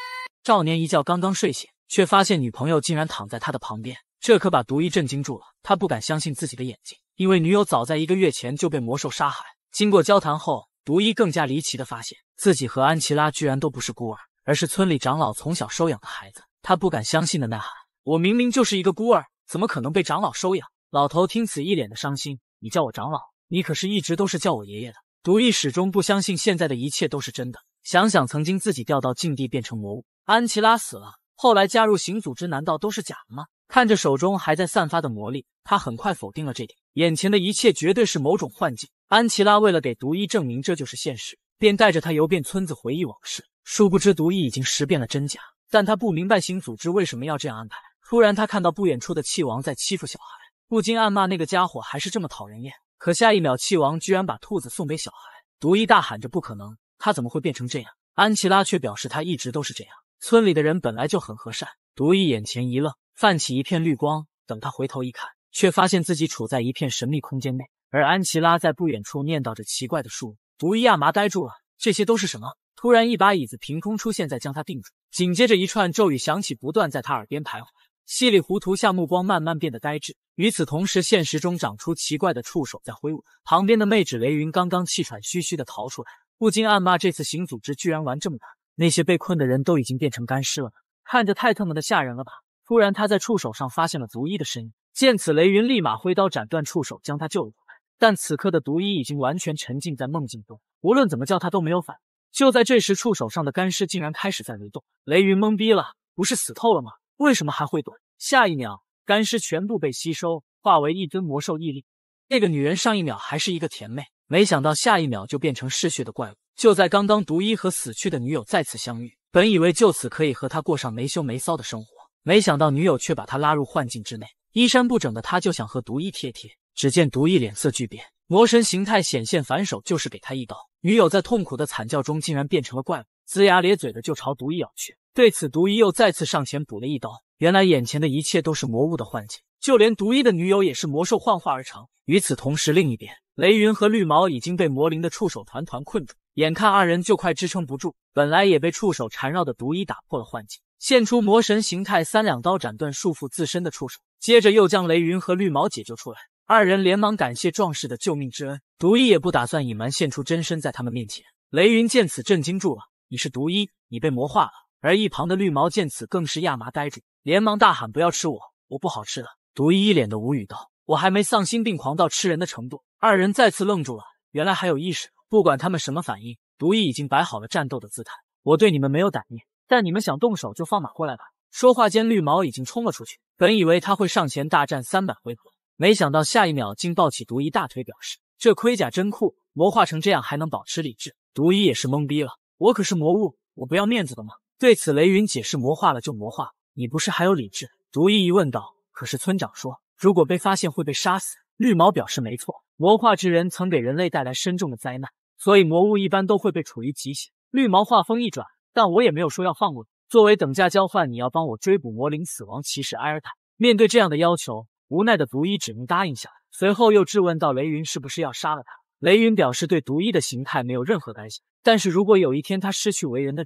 少年一觉刚刚睡醒，却发现女朋友竟然躺在他的旁边，这可把毒医震惊住了。他不敢相信自己的眼睛，因为女友早在一个月前就被魔兽杀害。经过交谈后，毒医更加离奇的发现自己和安琪拉居然都不是孤儿，而是村里长老从小收养的孩子。他不敢相信的呐喊：“我明明就是一个孤儿，怎么可能被长老收养？”老头听此，一脸的伤心：“你叫我长老，你可是一直都是叫我爷爷的。”毒医始终不相信现在的一切都是真的。想想曾经自己掉到禁地变成魔物，安琪拉死了，后来加入行组织，难道都是假的吗？看着手中还在散发的魔力，他很快否定了这点。眼前的一切绝对是某种幻境。安琪拉为了给毒医证明这就是现实，便带着他游遍村子回忆往事。殊不知毒医已经识遍了真假，但他不明白行组织为什么要这样安排。突然，他看到不远处的气王在欺负小孩，不禁暗骂那个家伙还是这么讨人厌。可下一秒，气王居然把兔子送给小孩，毒医大喊着：“不可能！他怎么会变成这样？”安琪拉却表示：“他一直都是这样。”村里的人本来就很和善。毒医眼前一愣，泛起一片绿光。等他回头一看，却发现自己处在一片神秘空间内，而安琪拉在不远处念叨着奇怪的树。毒医亚麻呆住了：“这些都是什么？”突然，一把椅子凭空出现在将他定住，紧接着一串咒语响起，不断在他耳边徘徊。稀里糊涂下，目光慢慢变得呆滞。与此同时，现实中长出奇怪的触手在挥舞。旁边的妹纸雷云刚刚气喘吁吁的逃出来，不禁暗骂：这次行组织居然玩这么大！那些被困的人都已经变成干尸了，看着太特么的吓人了吧！突然，他在触手上发现了毒衣的身影。见此，雷云立马挥刀斩断触手，将他救了回来。但此刻的毒衣已经完全沉浸在梦境中，无论怎么叫他都没有反应。就在这时，触手上的干尸竟然开始在蠕动。雷云懵逼了，不是死透了吗？为什么还会躲？下一秒，干尸全部被吸收，化为一尊魔兽屹立。那个女人上一秒还是一个甜妹，没想到下一秒就变成嗜血的怪物。就在刚刚，毒医和死去的女友再次相遇，本以为就此可以和她过上没羞没臊的生活，没想到女友却把她拉入幻境之内。衣衫不整的她就想和毒医贴贴，只见毒医脸色巨变，魔神形态显现，反手就是给他一刀。女友在痛苦的惨叫中，竟然变成了怪物，龇牙咧嘴的就朝毒一咬去。对此，独一又再次上前补了一刀。原来，眼前的一切都是魔物的幻境，就连独一的女友也是魔兽幻化而成。与此同时，另一边，雷云和绿毛已经被魔灵的触手团团困住，眼看二人就快支撑不住。本来也被触手缠绕的独一打破了幻境，现出魔神形态，三两刀斩断束缚自身的触手，接着又将雷云和绿毛解救出来。二人连忙感谢壮士的救命之恩。独一也不打算隐瞒，现出真身在他们面前。雷云见此，震惊住了：“你是独一，你被魔化了。”而一旁的绿毛见此，更是亚麻呆住，连忙大喊：“不要吃我，我不好吃的！”毒医一脸的无语道：“我还没丧心病狂到吃人的程度。”二人再次愣住了，原来还有意识。不管他们什么反应，毒医已经摆好了战斗的姿态。我对你们没有歹念，但你们想动手就放马过来吧。说话间，绿毛已经冲了出去。本以为他会上前大战三百回合，没想到下一秒竟抱起毒医大腿，表示：“这盔甲真酷，魔化成这样还能保持理智。”毒医也是懵逼了：“我可是魔物，我不要面子的吗？”对此，雷云解释魔化了就魔化。你不是还有理智？毒医一问道。可是村长说，如果被发现会被杀死。绿毛表示没错，魔化之人曾给人类带来深重的灾难，所以魔物一般都会被处于极刑。绿毛话锋一转，但我也没有说要放过你。作为等价交换，你要帮我追捕魔灵死亡骑士埃尔坦。面对这样的要求，无奈的毒医只能答应下来。随后又质问到雷云是不是要杀了他？雷云表示对毒医的形态没有任何感想，但是如果有一天他失去为人的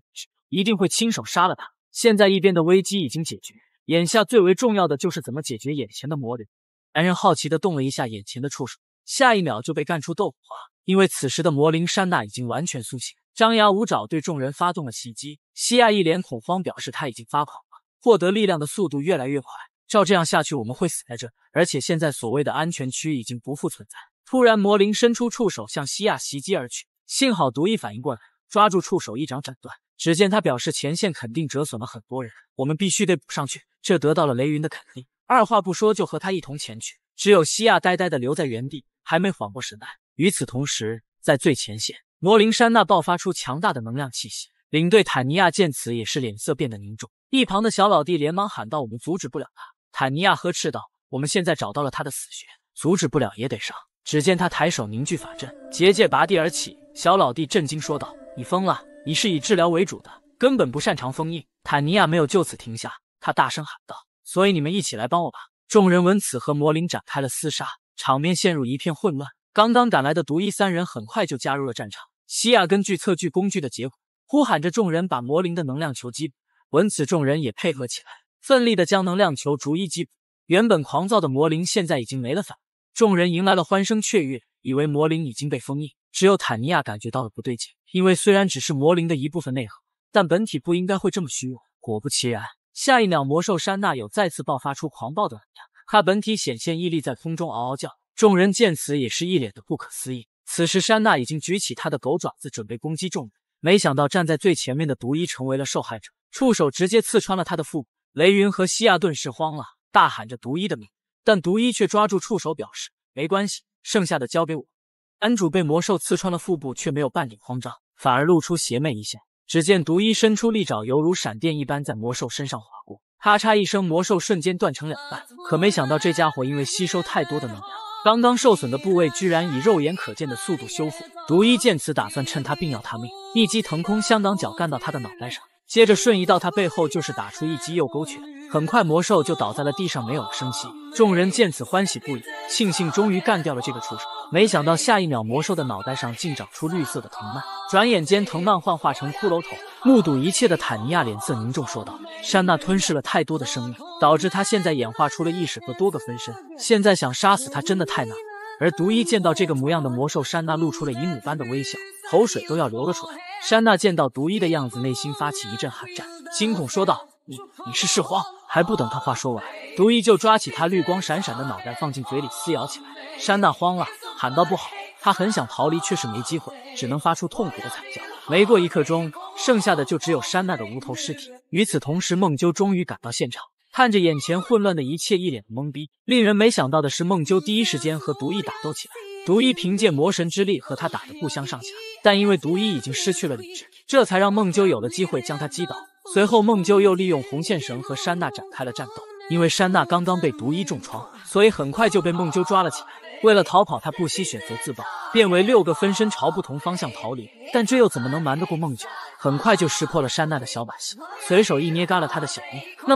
一定会亲手杀了他。现在一边的危机已经解决，眼下最为重要的就是怎么解决眼前的魔灵。男人好奇的动了一下眼前的触手，下一秒就被干出豆腐花。因为此时的魔灵山娜已经完全苏醒，张牙舞爪对众人发动了袭击。西亚一脸恐慌，表示他已经发狂了，获得力量的速度越来越快。照这样下去，我们会死在这。而且现在所谓的安全区已经不复存在。突然，魔灵伸出触手向西亚袭击而去，幸好毒液反应过来。抓住触手一掌斩断，只见他表示前线肯定折损了很多人，我们必须得补上去。这得到了雷云的肯定，二话不说就和他一同前去。只有西亚呆呆的留在原地，还没缓过神来。与此同时，在最前线魔灵山那爆发出强大的能量气息，领队坦尼亚见此也是脸色变得凝重。一旁的小老弟连忙喊道：“我们阻止不了他。”坦尼亚呵斥道：“我们现在找到了他的死穴，阻止不了也得上。”只见他抬手凝聚法阵结界，拔地而起。小老弟震惊说道。你疯了！你是以治疗为主的，根本不擅长封印。坦尼亚没有就此停下，他大声喊道：“所以你们一起来帮我吧！”众人闻此，和魔灵展开了厮杀，场面陷入一片混乱。刚刚赶来的毒医三人很快就加入了战场。西亚根据测距工具的结果，呼喊着众人把魔灵的能量球击闻此，众人也配合起来，奋力的将能量球逐一击原本狂躁的魔灵现在已经没了反应，众人迎来了欢声雀跃，以为魔灵已经被封印。只有坦尼亚感觉到了不对劲，因为虽然只是魔灵的一部分内核，但本体不应该会这么虚弱。果不其然，下一秒，魔兽山那有再次爆发出狂暴的能量，他本体显现，屹立在空中，嗷嗷叫。众人见此也是一脸的不可思议。此时，山那已经举起他的狗爪子，准备攻击众人。没想到，站在最前面的毒医成为了受害者，触手直接刺穿了他的腹部。雷云和西亚顿时慌了，大喊着毒医的名但毒医却抓住触手，表示没关系，剩下的交给我。男主被魔兽刺穿了腹部，却没有半点慌张，反而露出邪魅一笑。只见毒医伸出利爪，犹如闪电一般在魔兽身上划过，咔嚓一声，魔兽瞬间断成两半。可没想到这家伙因为吸收太多的能量，刚刚受损的部位居然以肉眼可见的速度修复。毒医见此，打算趁他病要他命，一击腾空香港脚干到他的脑袋上，接着瞬移到他背后，就是打出一击右勾拳。很快，魔兽就倒在了地上，没有了声息。众人见此，欢喜不已，庆幸终于干掉了这个畜生。没想到下一秒，魔兽的脑袋上竟长出绿色的藤蔓，转眼间藤蔓幻化成骷髅头。目睹一切的坦尼亚脸色凝重，说道：“山娜吞噬了太多的生命，导致她现在演化出了意识和多个分身。现在想杀死她，真的太难。”而独一见到这个模样的魔兽山娜，露出了姨母般的微笑，口水都要流了出来。山娜见到独一的样子，内心发起一阵寒战，惊恐说道。你你是释荒？还不等他话说完，毒医就抓起他绿光闪闪的脑袋放进嘴里撕咬起来。山娜慌了，喊道：“不好！”他很想逃离，却是没机会，只能发出痛苦的惨叫。没过一刻钟，剩下的就只有山娜的无头尸体。与此同时，孟鸠终于赶到现场，看着眼前混乱的一切，一脸懵逼。令人没想到的是，孟鸠第一时间和毒医打斗起来。毒医凭借魔神之力和他打的不相上下，但因为毒医已经失去了理智，这才让孟鸠有了机会将他击倒。随后，梦鸠又利用红线绳和山娜展开了战斗。因为山娜刚刚被毒医重创，所以很快就被梦鸠抓了起来。为了逃跑，他不惜选择自爆，变为六个分身朝不同方向逃离。但这又怎么能瞒得过梦鸠？很快就识破了山娜的小把戏，随手一捏，嘎了他的小命。那么。